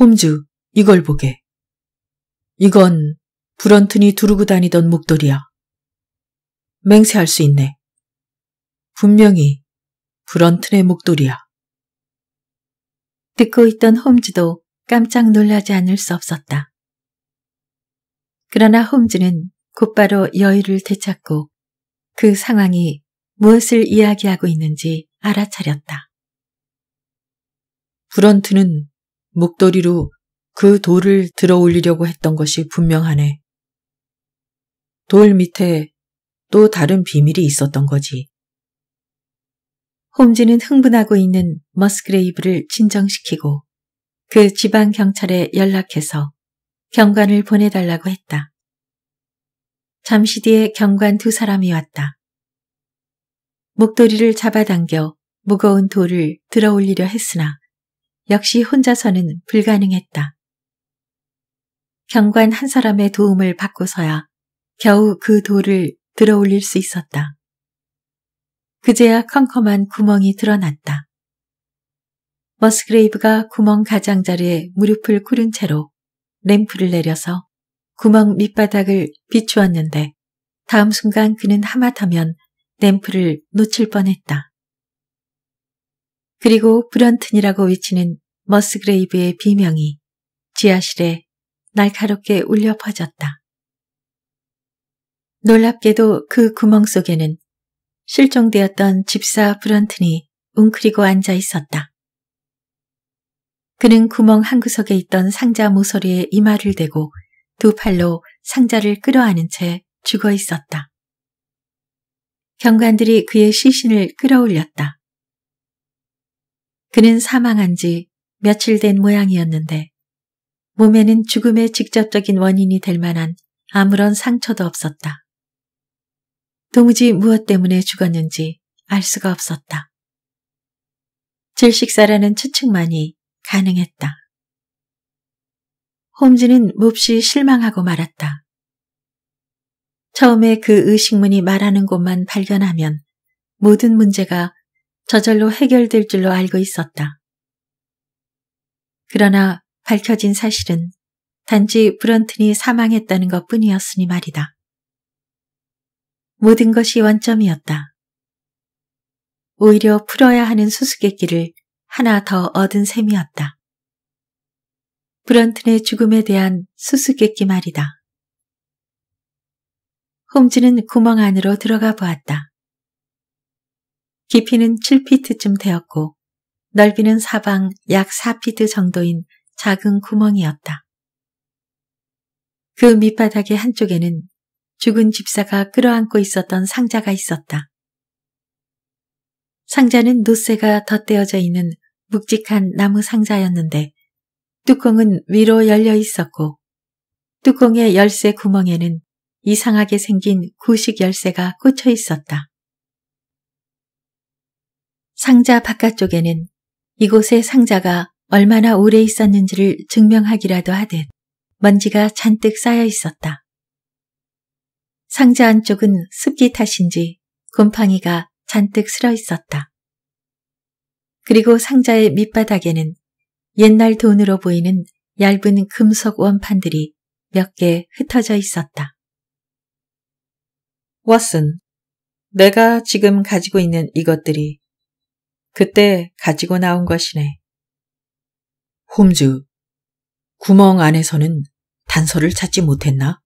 홈즈, 이걸 보게. 이건 브런튼이 두르고 다니던 목도리야. 맹세할 수 있네. 분명히 브런튼의 목도리야. 듣고 있던 홈즈도 깜짝 놀라지 않을 수 없었다. 그러나 홈즈는 곧바로 여유를 되찾고 그 상황이 무엇을 이야기하고 있는지 알아차렸다. 브런트는 목도리로 그 돌을 들어 올리려고 했던 것이 분명하네. 돌 밑에 또 다른 비밀이 있었던 거지. 홈즈는 흥분하고 있는 머스그레이브를 진정시키고 그 지방 경찰에 연락해서 경관을 보내달라고 했다. 잠시 뒤에 경관 두 사람이 왔다. 목도리를 잡아당겨 무거운 돌을 들어 올리려 했으나 역시 혼자서는 불가능했다. 경관 한 사람의 도움을 받고서야 겨우 그 돌을 들어 올릴 수 있었다. 그제야 컴컴한 구멍이 드러났다. 머스그레이브가 구멍 가장자리에 무릎을 꿇은 채로 램프를 내려서 구멍 밑바닥을 비추었는데 다음 순간 그는 하마터면 램프를 놓칠 뻔했다. 그리고 브런튼이라고 외치는 머스그레이브의 비명이 지하실에 날카롭게 울려 퍼졌다. 놀랍게도 그 구멍 속에는 실종되었던 집사 브런튼이 웅크리고 앉아 있었다. 그는 구멍 한구석에 있던 상자 모서리에 이마를 대고 두 팔로 상자를 끌어안은 채 죽어 있었다. 경관들이 그의 시신을 끌어올렸다. 그는 사망한 지 며칠 된 모양이었는데 몸에는 죽음의 직접적인 원인이 될 만한 아무런 상처도 없었다. 도무지 무엇 때문에 죽었는지 알 수가 없었다. 질식사라는 추측만이 가능했다. 홈즈는 몹시 실망하고 말았다. 처음에 그 의식문이 말하는 곳만 발견하면 모든 문제가 저절로 해결될 줄로 알고 있었다. 그러나 밝혀진 사실은 단지 브런튼이 사망했다는 것 뿐이었으니 말이다. 모든 것이 원점이었다. 오히려 풀어야 하는 수수께끼를 하나 더 얻은 셈이었다. 브런튼의 죽음에 대한 수수께끼 말이다. 홈즈는 구멍 안으로 들어가 보았다. 깊이는 7피트쯤 되었고 넓이는 사방 약 4피트 정도인 작은 구멍이었다. 그 밑바닥의 한쪽에는 죽은 집사가 끌어안고 있었던 상자가 있었다. 상자는 노쇠가 덧대어져 있는 묵직한 나무 상자였는데 뚜껑은 위로 열려 있었고 뚜껑의 열쇠 구멍에는 이상하게 생긴 구식 열쇠가 꽂혀 있었다. 상자 바깥쪽에는 이곳의 상자가 얼마나 오래 있었는지를 증명하기라도 하듯 먼지가 잔뜩 쌓여 있었다. 상자 안쪽은 습기 탓인지 곰팡이가 잔뜩 쓸어 있었다. 그리고 상자의 밑바닥에는 옛날 돈으로 보이는 얇은 금속 원판들이 몇 개 흩어져 있었다. 워슨 내가 지금 가지고 있는 이것들이 그때 가지고 나온 것이네. 홈즈, 구멍 안에서는 단서를 찾지 못했나?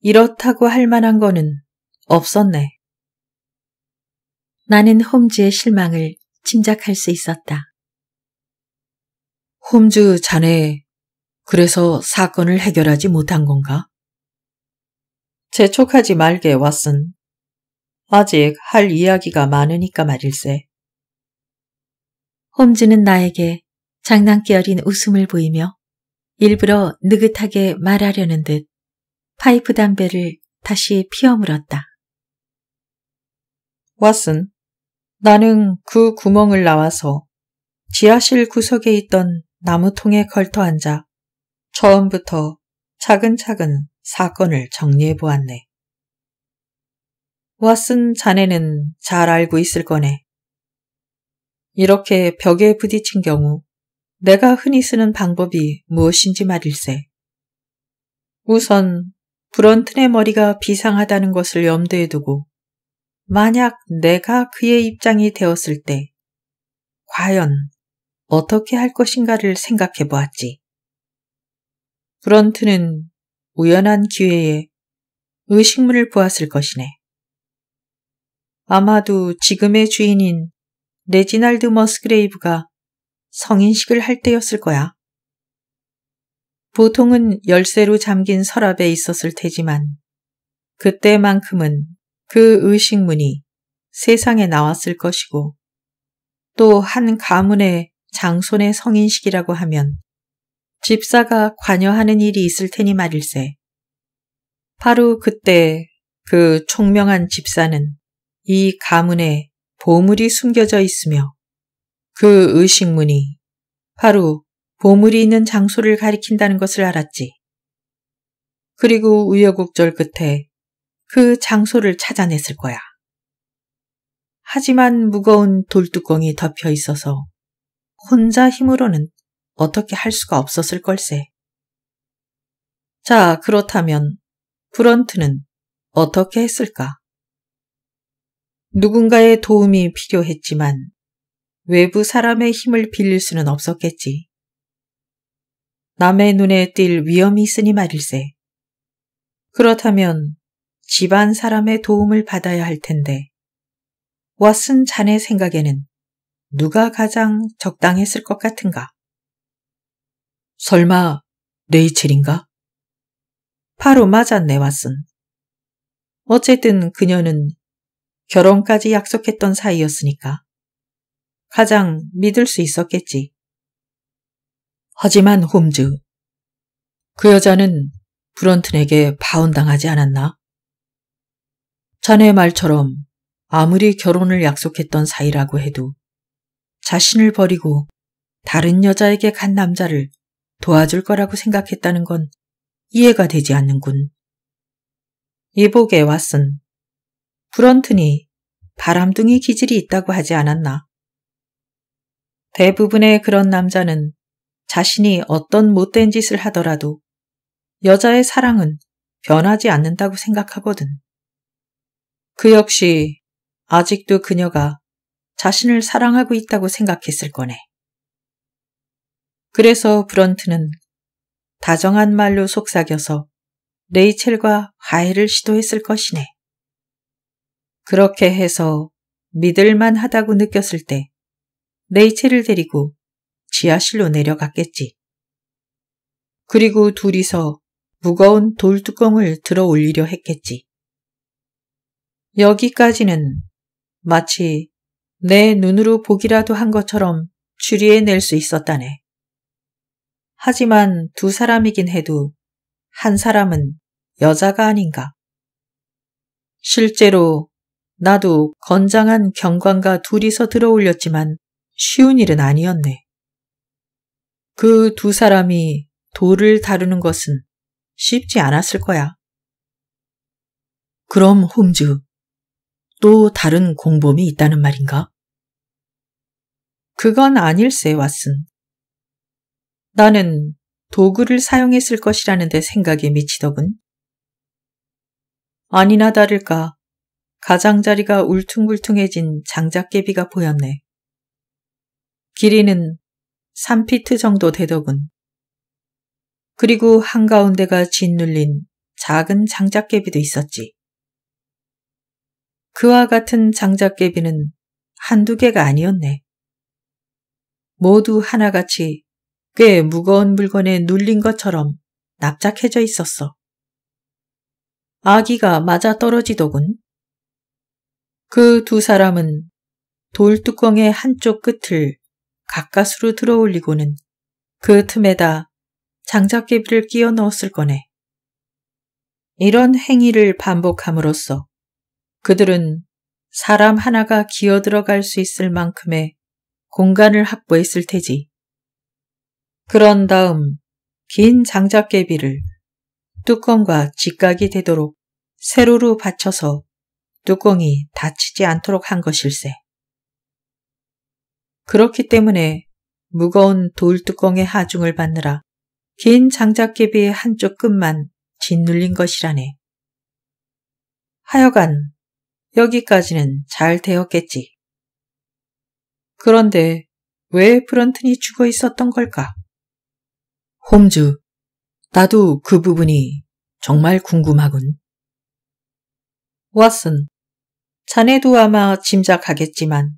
이렇다고 할 만한 거는 없었네. 나는 홈즈의 실망을 짐작할 수 있었다. 홈즈 자네, 그래서 사건을 해결하지 못한 건가? 재촉하지 말게, 왓슨. 아직 할 이야기가 많으니까 말일세. 홈즈는 나에게 장난기 어린 웃음을 보이며 일부러 느긋하게 말하려는 듯 파이프 담배를 다시 피어 물었다. 왓슨, 나는 그 구멍을 나와서 지하실 구석에 있던 나무통에 걸터 앉아 처음부터 차근차근 사건을 정리해 보았네. 왓슨 자네는 잘 알고 있을 거네. 이렇게 벽에 부딪힌 경우 내가 흔히 쓰는 방법이 무엇인지 말일세. 우선 브런튼의 머리가 비상하다는 것을 염두에 두고 만약 내가 그의 입장이 되었을 때 과연 어떻게 할 것인가를 생각해 보았지. 브런트는 우연한 기회에 의식물을 보았을 것이네. 아마도 지금의 주인인 레지날드 머스그레이브가 성인식을 할 때였을 거야. 보통은 열쇠로 잠긴 서랍에 있었을 테지만 그때만큼은 그 의식문이 세상에 나왔을 것이고 또 한 가문의 장손의 성인식이라고 하면 집사가 관여하는 일이 있을 테니 말일세. 바로 그때 그 총명한 집사는 이 가문에 보물이 숨겨져 있으며 그 의식문이 바로 보물이 있는 장소를 가리킨다는 것을 알았지. 그리고 우여곡절 끝에 그 장소를 찾아냈을 거야. 하지만 무거운 돌뚜껑이 덮여 있어서 혼자 힘으로는 어떻게 할 수가 없었을 걸세. 자, 그렇다면 브런트는 어떻게 했을까? 누군가의 도움이 필요했지만 외부 사람의 힘을 빌릴 수는 없었겠지. 남의 눈에 띌 위험이 있으니 말일세. 그렇다면 집안 사람의 도움을 받아야 할 텐데 왓슨 자네 생각에는 누가 가장 적당했을 것 같은가? 설마 레이첼인가? 바로 맞았네 왓슨. 어쨌든 그녀는 결혼까지 약속했던 사이였으니까 가장 믿을 수 있었겠지. 하지만 홈즈. 그 여자는 브런튼에게 바운당하지 않았나? 자네 말처럼 아무리 결혼을 약속했던 사이라고 해도 자신을 버리고 다른 여자에게 간 남자를 도와줄 거라고 생각했다는 건 이해가 되지 않는군. 이복에 왔은 브런튼이 바람둥이 기질이 있다고 하지 않았나? 대부분의 그런 남자는 자신이 어떤 못된 짓을 하더라도 여자의 사랑은 변하지 않는다고 생각하거든. 그 역시 아직도 그녀가 자신을 사랑하고 있다고 생각했을 거네. 그래서 브런트는 다정한 말로 속삭여서 레이첼과 화해를 시도했을 것이네. 그렇게 해서 믿을만 하다고 느꼈을 때 레이첼을 데리고 지하실로 내려갔겠지. 그리고 둘이서 무거운 돌뚜껑을 들어 올리려 했겠지. 여기까지는 마치 내 눈으로 보기라도 한 것처럼 추리해낼 수 있었다네. 하지만 두 사람이긴 해도 한 사람은 여자가 아닌가. 실제로 나도 건장한 경관과 둘이서 들어올렸지만 쉬운 일은 아니었네. 그두 사람이 돌을 다루는 것은 쉽지 않았을 거야. 그럼 홈즈, 또 다른 공범이 있다는 말인가? 그건 아닐세, 왓슨. 나는 도구를 사용했을 것이라는 데 생각에 미치더군. 아니나 다를까 가장자리가 울퉁불퉁해진 장작개비가 보였네. 길이는 3피트 정도 되더군. 그리고 한가운데가 짓눌린 작은 장작개비도 있었지. 그와 같은 장작개비는 한두 개가 아니었네. 모두 하나같이 꽤 무거운 물건에 눌린 것처럼 납작해져 있었어. 아기가 맞아 떨어지더군. 그 두 사람은 돌 뚜껑의 한쪽 끝을 가까스로 들어올리고는 그 틈에다 장작개비를 끼워 넣었을 거네. 이런 행위를 반복함으로써 그들은 사람 하나가 기어 들어갈 수 있을 만큼의 공간을 확보했을 테지. 그런 다음 긴 장작개비를 뚜껑과 직각이 되도록 세로로 받쳐서 뚜껑이 닫히지 않도록 한 것일세. 그렇기 때문에 무거운 돌뚜껑의 하중을 받느라 긴 장작개비의 한쪽 끝만 짓눌린 것이라네. 하여간 여기까지는 잘 되었겠지. 그런데 왜 브런튼이 죽어 있었던 걸까? 홈즈, 나도 그 부분이 정말 궁금하군. 왓슨, 자네도 아마 짐작하겠지만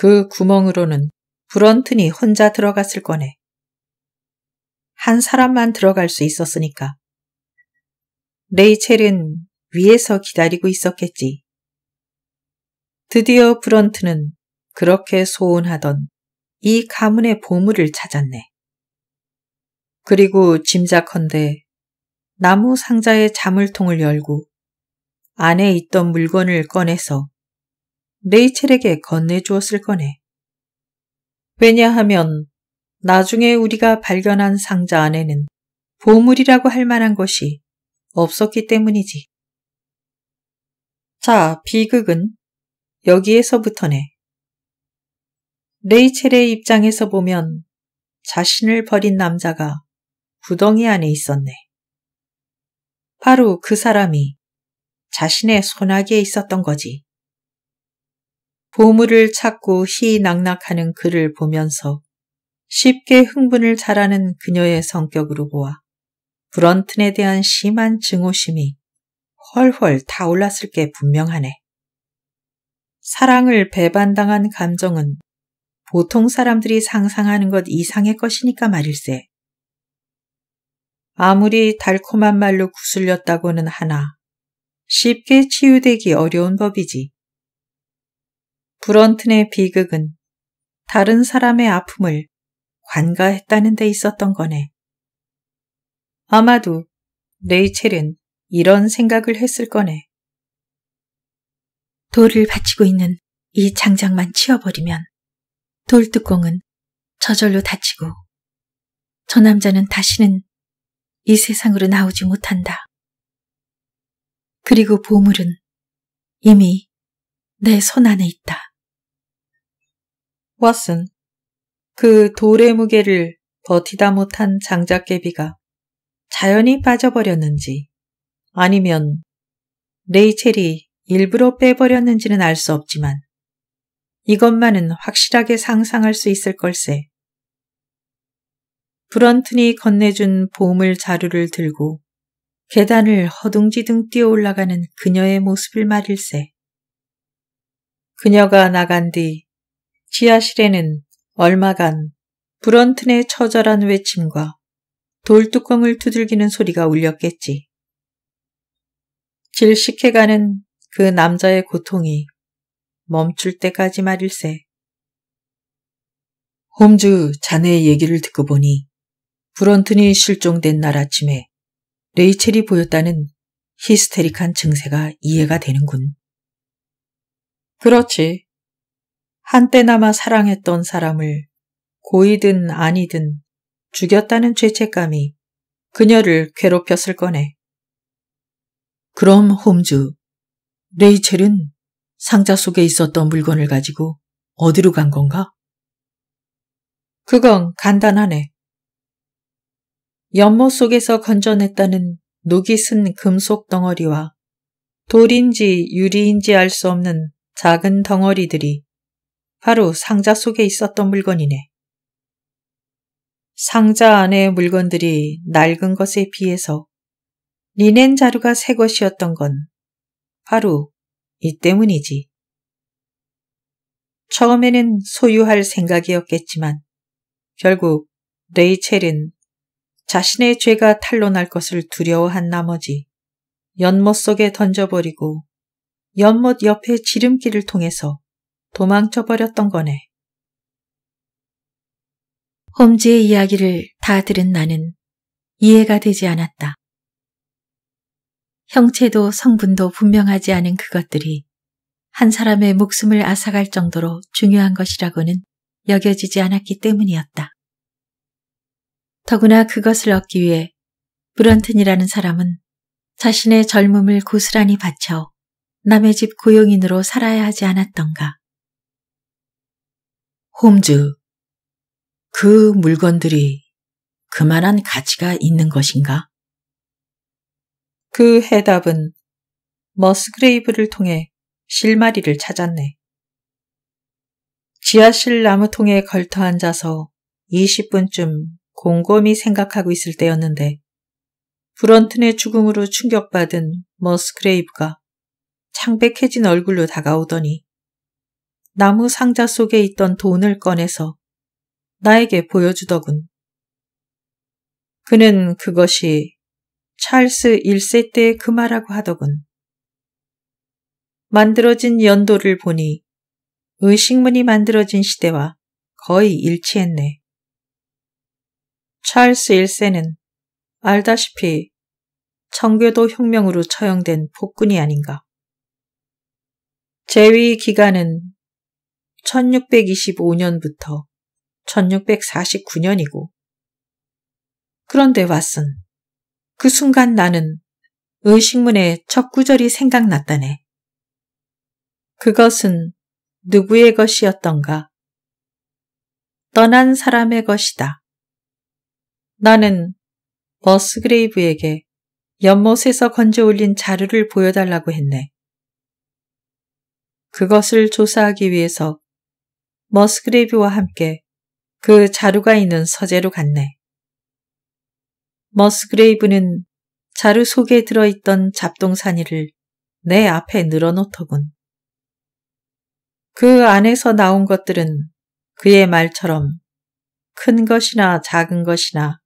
그 구멍으로는 브런튼이 혼자 들어갔을 거네. 한 사람만 들어갈 수 있었으니까. 레이첼은 위에서 기다리고 있었겠지. 드디어 브런트는 그렇게 소원하던 이 가문의 보물을 찾았네. 그리고 짐작컨대 나무 상자의 자물통을 열고 안에 있던 물건을 꺼내서 레이첼에게 건네주었을 거네. 왜냐하면 나중에 우리가 발견한 상자 안에는 보물이라고 할 만한 것이 없었기 때문이지. 자, 비극은 여기에서부터네. 레이첼의 입장에서 보면 자신을 버린 남자가 구덩이 안에 있었네. 바로 그 사람이 자신의 소나기에 있었던 거지. 보물을 찾고 희낙낙하는 그를 보면서 쉽게 흥분을 잘하는 그녀의 성격으로 보아 브런튼에 대한 심한 증오심이 훨훨 타올랐을 게 분명하네. 사랑을 배반당한 감정은 보통 사람들이 상상하는 것 이상의 것이니까 말일세. 아무리 달콤한 말로 구슬렸다고는 하나 쉽게 치유되기 어려운 법이지. 브런튼의 비극은 다른 사람의 아픔을 관가했다는 데 있었던 거네. 아마도 레이첼은 이런 생각을 했을 거네. 돌을 받치고 있는 이 장작만 치워버리면 돌뚜껑은 저절로 닫히고 저 남자는 다시는 이 세상으로 나오지 못한다. 그리고 보물은 이미 내 손 안에 있다. 왓슨, 그 돌의 무게를 버티다 못한 장작개비가 자연히 빠져버렸는지 아니면 레이첼이 일부러 빼버렸는지는 알 수 없지만 이것만은 확실하게 상상할 수 있을 걸세. 브런튼이 건네준 보물 자루를 들고 계단을 허둥지둥 뛰어 올라가는 그녀의 모습을 말일세. 그녀가 나간 뒤 지하실에는 얼마간 브런튼의 처절한 외침과 돌뚜껑을 두들기는 소리가 울렸겠지. 질식해가는 그 남자의 고통이 멈출 때까지 말일세. 홈즈 자네의 얘기를 듣고 보니 브런튼이 실종된 날 아침에 레이첼이 보였다는 히스테릭한 증세가 이해가 되는군. 그렇지. 한때나마 사랑했던 사람을 고이든 아니든 죽였다는 죄책감이 그녀를 괴롭혔을 거네. 그럼 홈즈, 레이첼은 상자 속에 있었던 물건을 가지고 어디로 간 건가? 그건 간단하네. 연못 속에서 건져냈다는 녹이 쓴 금속 덩어리와 돌인지 유리인지 알 수 없는 작은 덩어리들이 바로 상자 속에 있었던 물건이네. 상자 안의 물건들이 낡은 것에 비해서 리넨 자루가 새 것이었던 건 바로 이 때문이지. 처음에는 소유할 생각이었겠지만 결국 레이첼은 자신의 죄가 탄로날 것을 두려워한 나머지 연못 속에 던져버리고 연못 옆의 지름길을 통해서 도망쳐버렸던 거네. 홈즈의 이야기를 다 들은 나는 이해가 되지 않았다. 형체도 성분도 분명하지 않은 그것들이 한 사람의 목숨을 앗아갈 정도로 중요한 것이라고는 여겨지지 않았기 때문이었다. 더구나 그것을 얻기 위해 브런튼이라는 사람은 자신의 젊음을 고스란히 바쳐 남의 집 고용인으로 살아야 하지 않았던가. 홈즈. 그 물건들이 그만한 가치가 있는 것인가? 그 해답은 머스그레이브를 통해 실마리를 찾았네. 지하실 나무통에 걸터 앉아서 20분쯤 곰곰이 생각하고 있을 때였는데 브런튼의 죽음으로 충격받은 머스그레이브가 창백해진 얼굴로 다가오더니 나무 상자 속에 있던 돈을 꺼내서 나에게 보여주더군. 그는 그것이 찰스 1세 때의 금화라고 그 하더군. 만들어진 연도를 보니 의식문이 만들어진 시대와 거의 일치했네. 찰스 1세는 알다시피 청교도 혁명으로 처형된 폭군이 아닌가. 제위 기간은 1625년부터 1649년이고. 그런데 왓슨, 그 순간 나는 의식문의 첫 구절이 생각났다네. 그것은 누구의 것이었던가? 떠난 사람의 것이다. 나는 버스그레이브에게 연못에서 건져 올린 자루를 보여달라고 했네. 그것을 조사하기 위해서 머스그레이브와 함께 그 자루가 있는 서재로 갔네. 머스그레이브는 자루 속에 들어있던 잡동사니를 내 앞에 늘어놓더군. 그 안에서 나온 것들은 그의 말처럼 큰 것이나 작은 것이나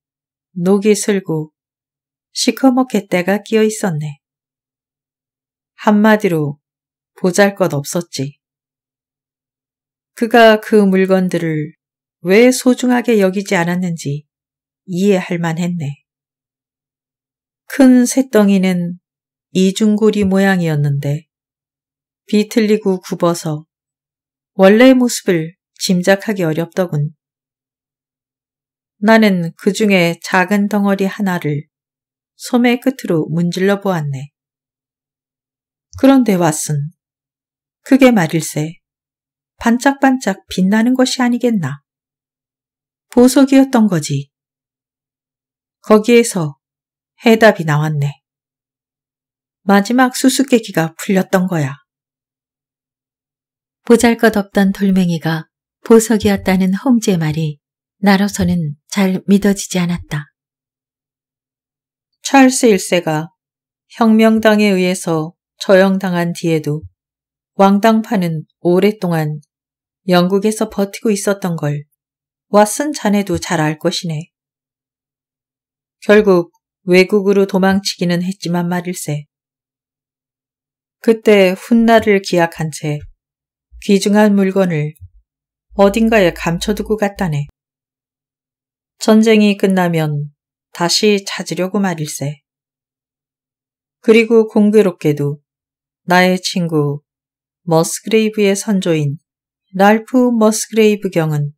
녹이 슬고 시커멓게 때가 끼어 있었네. 한마디로 보잘 것 없었지. 그가 그 물건들을 왜 소중하게 여기지 않았는지 이해할 만했네. 큰 새덩이는 이중고리 모양이었는데 비틀리고 굽어서 원래의 모습을 짐작하기 어렵더군. 나는 그 중에 작은 덩어리 하나를 소매 끝으로 문질러 보았네. 그런데 왓슨, 그게 말일세. 반짝반짝 빛나는 것이 아니겠나. 보석이었던 거지. 거기에서 해답이 나왔네. 마지막 수수께끼가 풀렸던 거야. 보잘것없던 돌멩이가 보석이었다는 홈즈의 말이 나로서는 잘 믿어지지 않았다. 찰스 1세가 혁명당에 의해서 처형당한 뒤에도 왕당파는 오랫동안 영국에서 버티고 있었던 걸 왓슨 자네도 잘 알 것이네. 결국 외국으로 도망치기는 했지만 말일세. 그때 훗날을 기약한 채 귀중한 물건을 어딘가에 감춰두고 갔다네. 전쟁이 끝나면 다시 찾으려고 말일세. 그리고 공교롭게도 나의 친구 머스그레이브의 선조인 랄프 머스그레이브 경은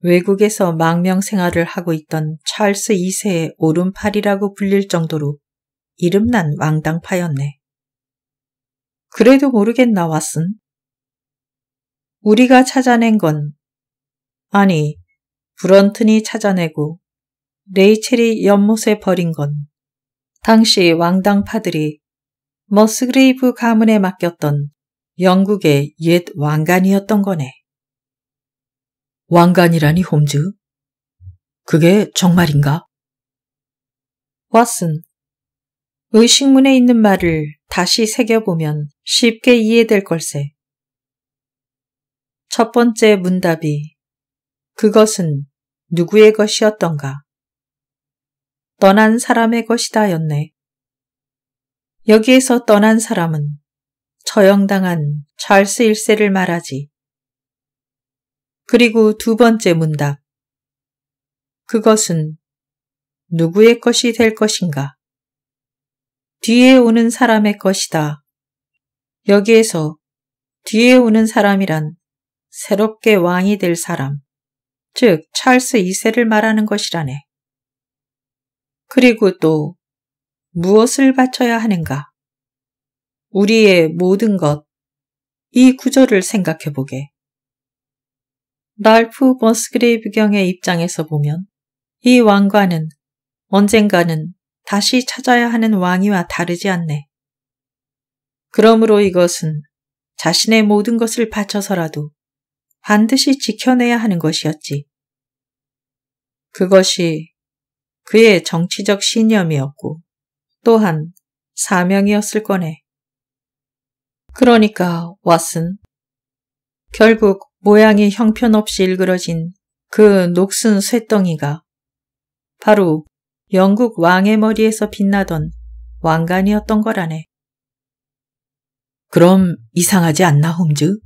외국에서 망명 생활을 하고 있던 찰스 2세의 오른팔이라고 불릴 정도로 이름난 왕당파였네. 그래도 모르겠나 왓슨. 우리가 찾아낸 건 아니 브런튼이 찾아내고 레이첼이 연못에 버린 건 당시 왕당파들이 머스그레이브 가문에 맡겼던 영국의 옛 왕관이었던 거네. 왕관이라니 홈즈? 그게 정말인가? 왓슨, 의식문에 있는 말을 다시 새겨보면 쉽게 이해될 걸세. 첫 번째 문답이 그것은 누구의 것이었던가? 떠난 사람의 것이다 였네. 여기에서 떠난 사람은 처형당한 찰스 1세를 말하지. 그리고 두 번째 문답. 그것은 누구의 것이 될 것인가? 뒤에 오는 사람의 것이다. 여기에서 뒤에 오는 사람이란 새롭게 왕이 될 사람, 즉 찰스 2세를 말하는 것이라네. 그리고 또 무엇을 바쳐야 하는가? 우리의 모든 것. 이 구절을 생각해 보게. 랄프 버스그레이브경의 입장에서 보면 이 왕관은 언젠가는 다시 찾아야 하는 왕이와 다르지 않네. 그러므로 이것은 자신의 모든 것을 바쳐서라도 반드시 지켜내야 하는 것이었지. 그것이 그의 정치적 신념이었고 또한 사명이었을 거네. 그러니까 왓슨. 결국 모양이 형편없이 일그러진 그 녹슨 쇠덩이가 바로 영국 왕의 머리에서 빛나던 왕관이었던 거라네. 그럼 이상하지 않나, 홈즈?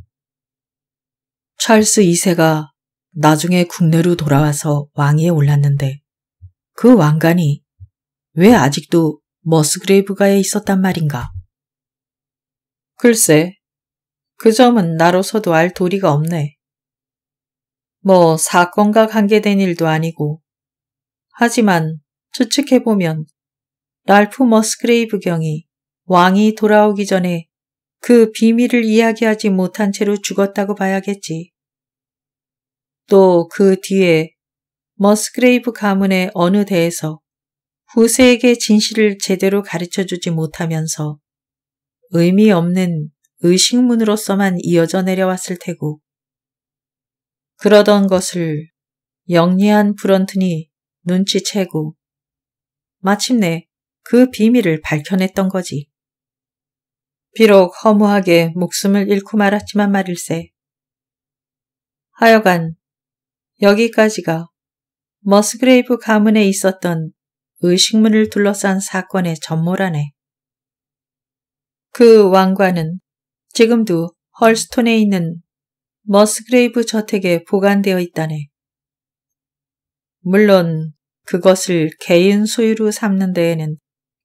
찰스 2세가 나중에 국내로 돌아와서 왕위에 올랐는데 그 왕관이 왜 아직도 머스그레이브가에 있었단 말인가? 글쎄, 그 점은 나로서도 알 도리가 없네. 뭐 사건과 관계된 일도 아니고. 하지만 추측해보면 랄프 머스그레이브 경이 왕이 돌아오기 전에 그 비밀을 이야기하지 못한 채로 죽었다고 봐야겠지. 또 그 뒤에 머스그레이브 가문의 어느 대에서 후세에게 진실을 제대로 가르쳐주지 못하면서 의미 없는 의식문으로서만 이어져 내려왔을 테고 그러던 것을 영리한 브런튼이 눈치채고 마침내 그 비밀을 밝혀냈던 거지. 비록 허무하게 목숨을 잃고 말았지만 말일세. 하여간 여기까지가 머스그레이브 가문에 있었던 의식문을 둘러싼 사건의 전모라네. 그 왕관은 지금도 헐스톤에 있는 머스그레이브 저택에 보관되어 있다네. 물론 그것을 개인 소유로 삼는 데에는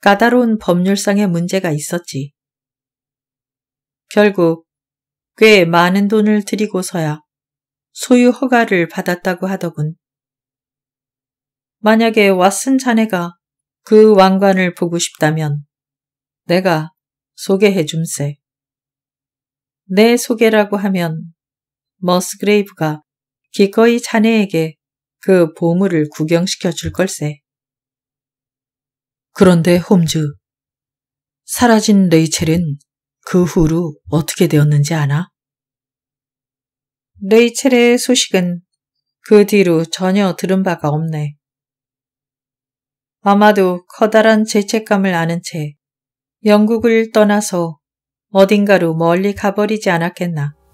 까다로운 법률상의 문제가 있었지. 결국 꽤 많은 돈을 들이고서야 소유 허가를 받았다고 하더군. 만약에 왓슨 자네가 그 왕관을 보고 싶다면 내가 소개해줌세. 내 소개라고 하면 머스그레이브가 기꺼이 자네에게 그 보물을 구경시켜 줄 걸세. 그런데 홈즈, 사라진 레이첼은 그 후로 어떻게 되었는지 아나? 레이첼의 소식은 그 뒤로 전혀 들은 바가 없네. 아마도 커다란 죄책감을 아는 채 영국을 떠나서 어딘가로 멀리 가버리지 않았겠나.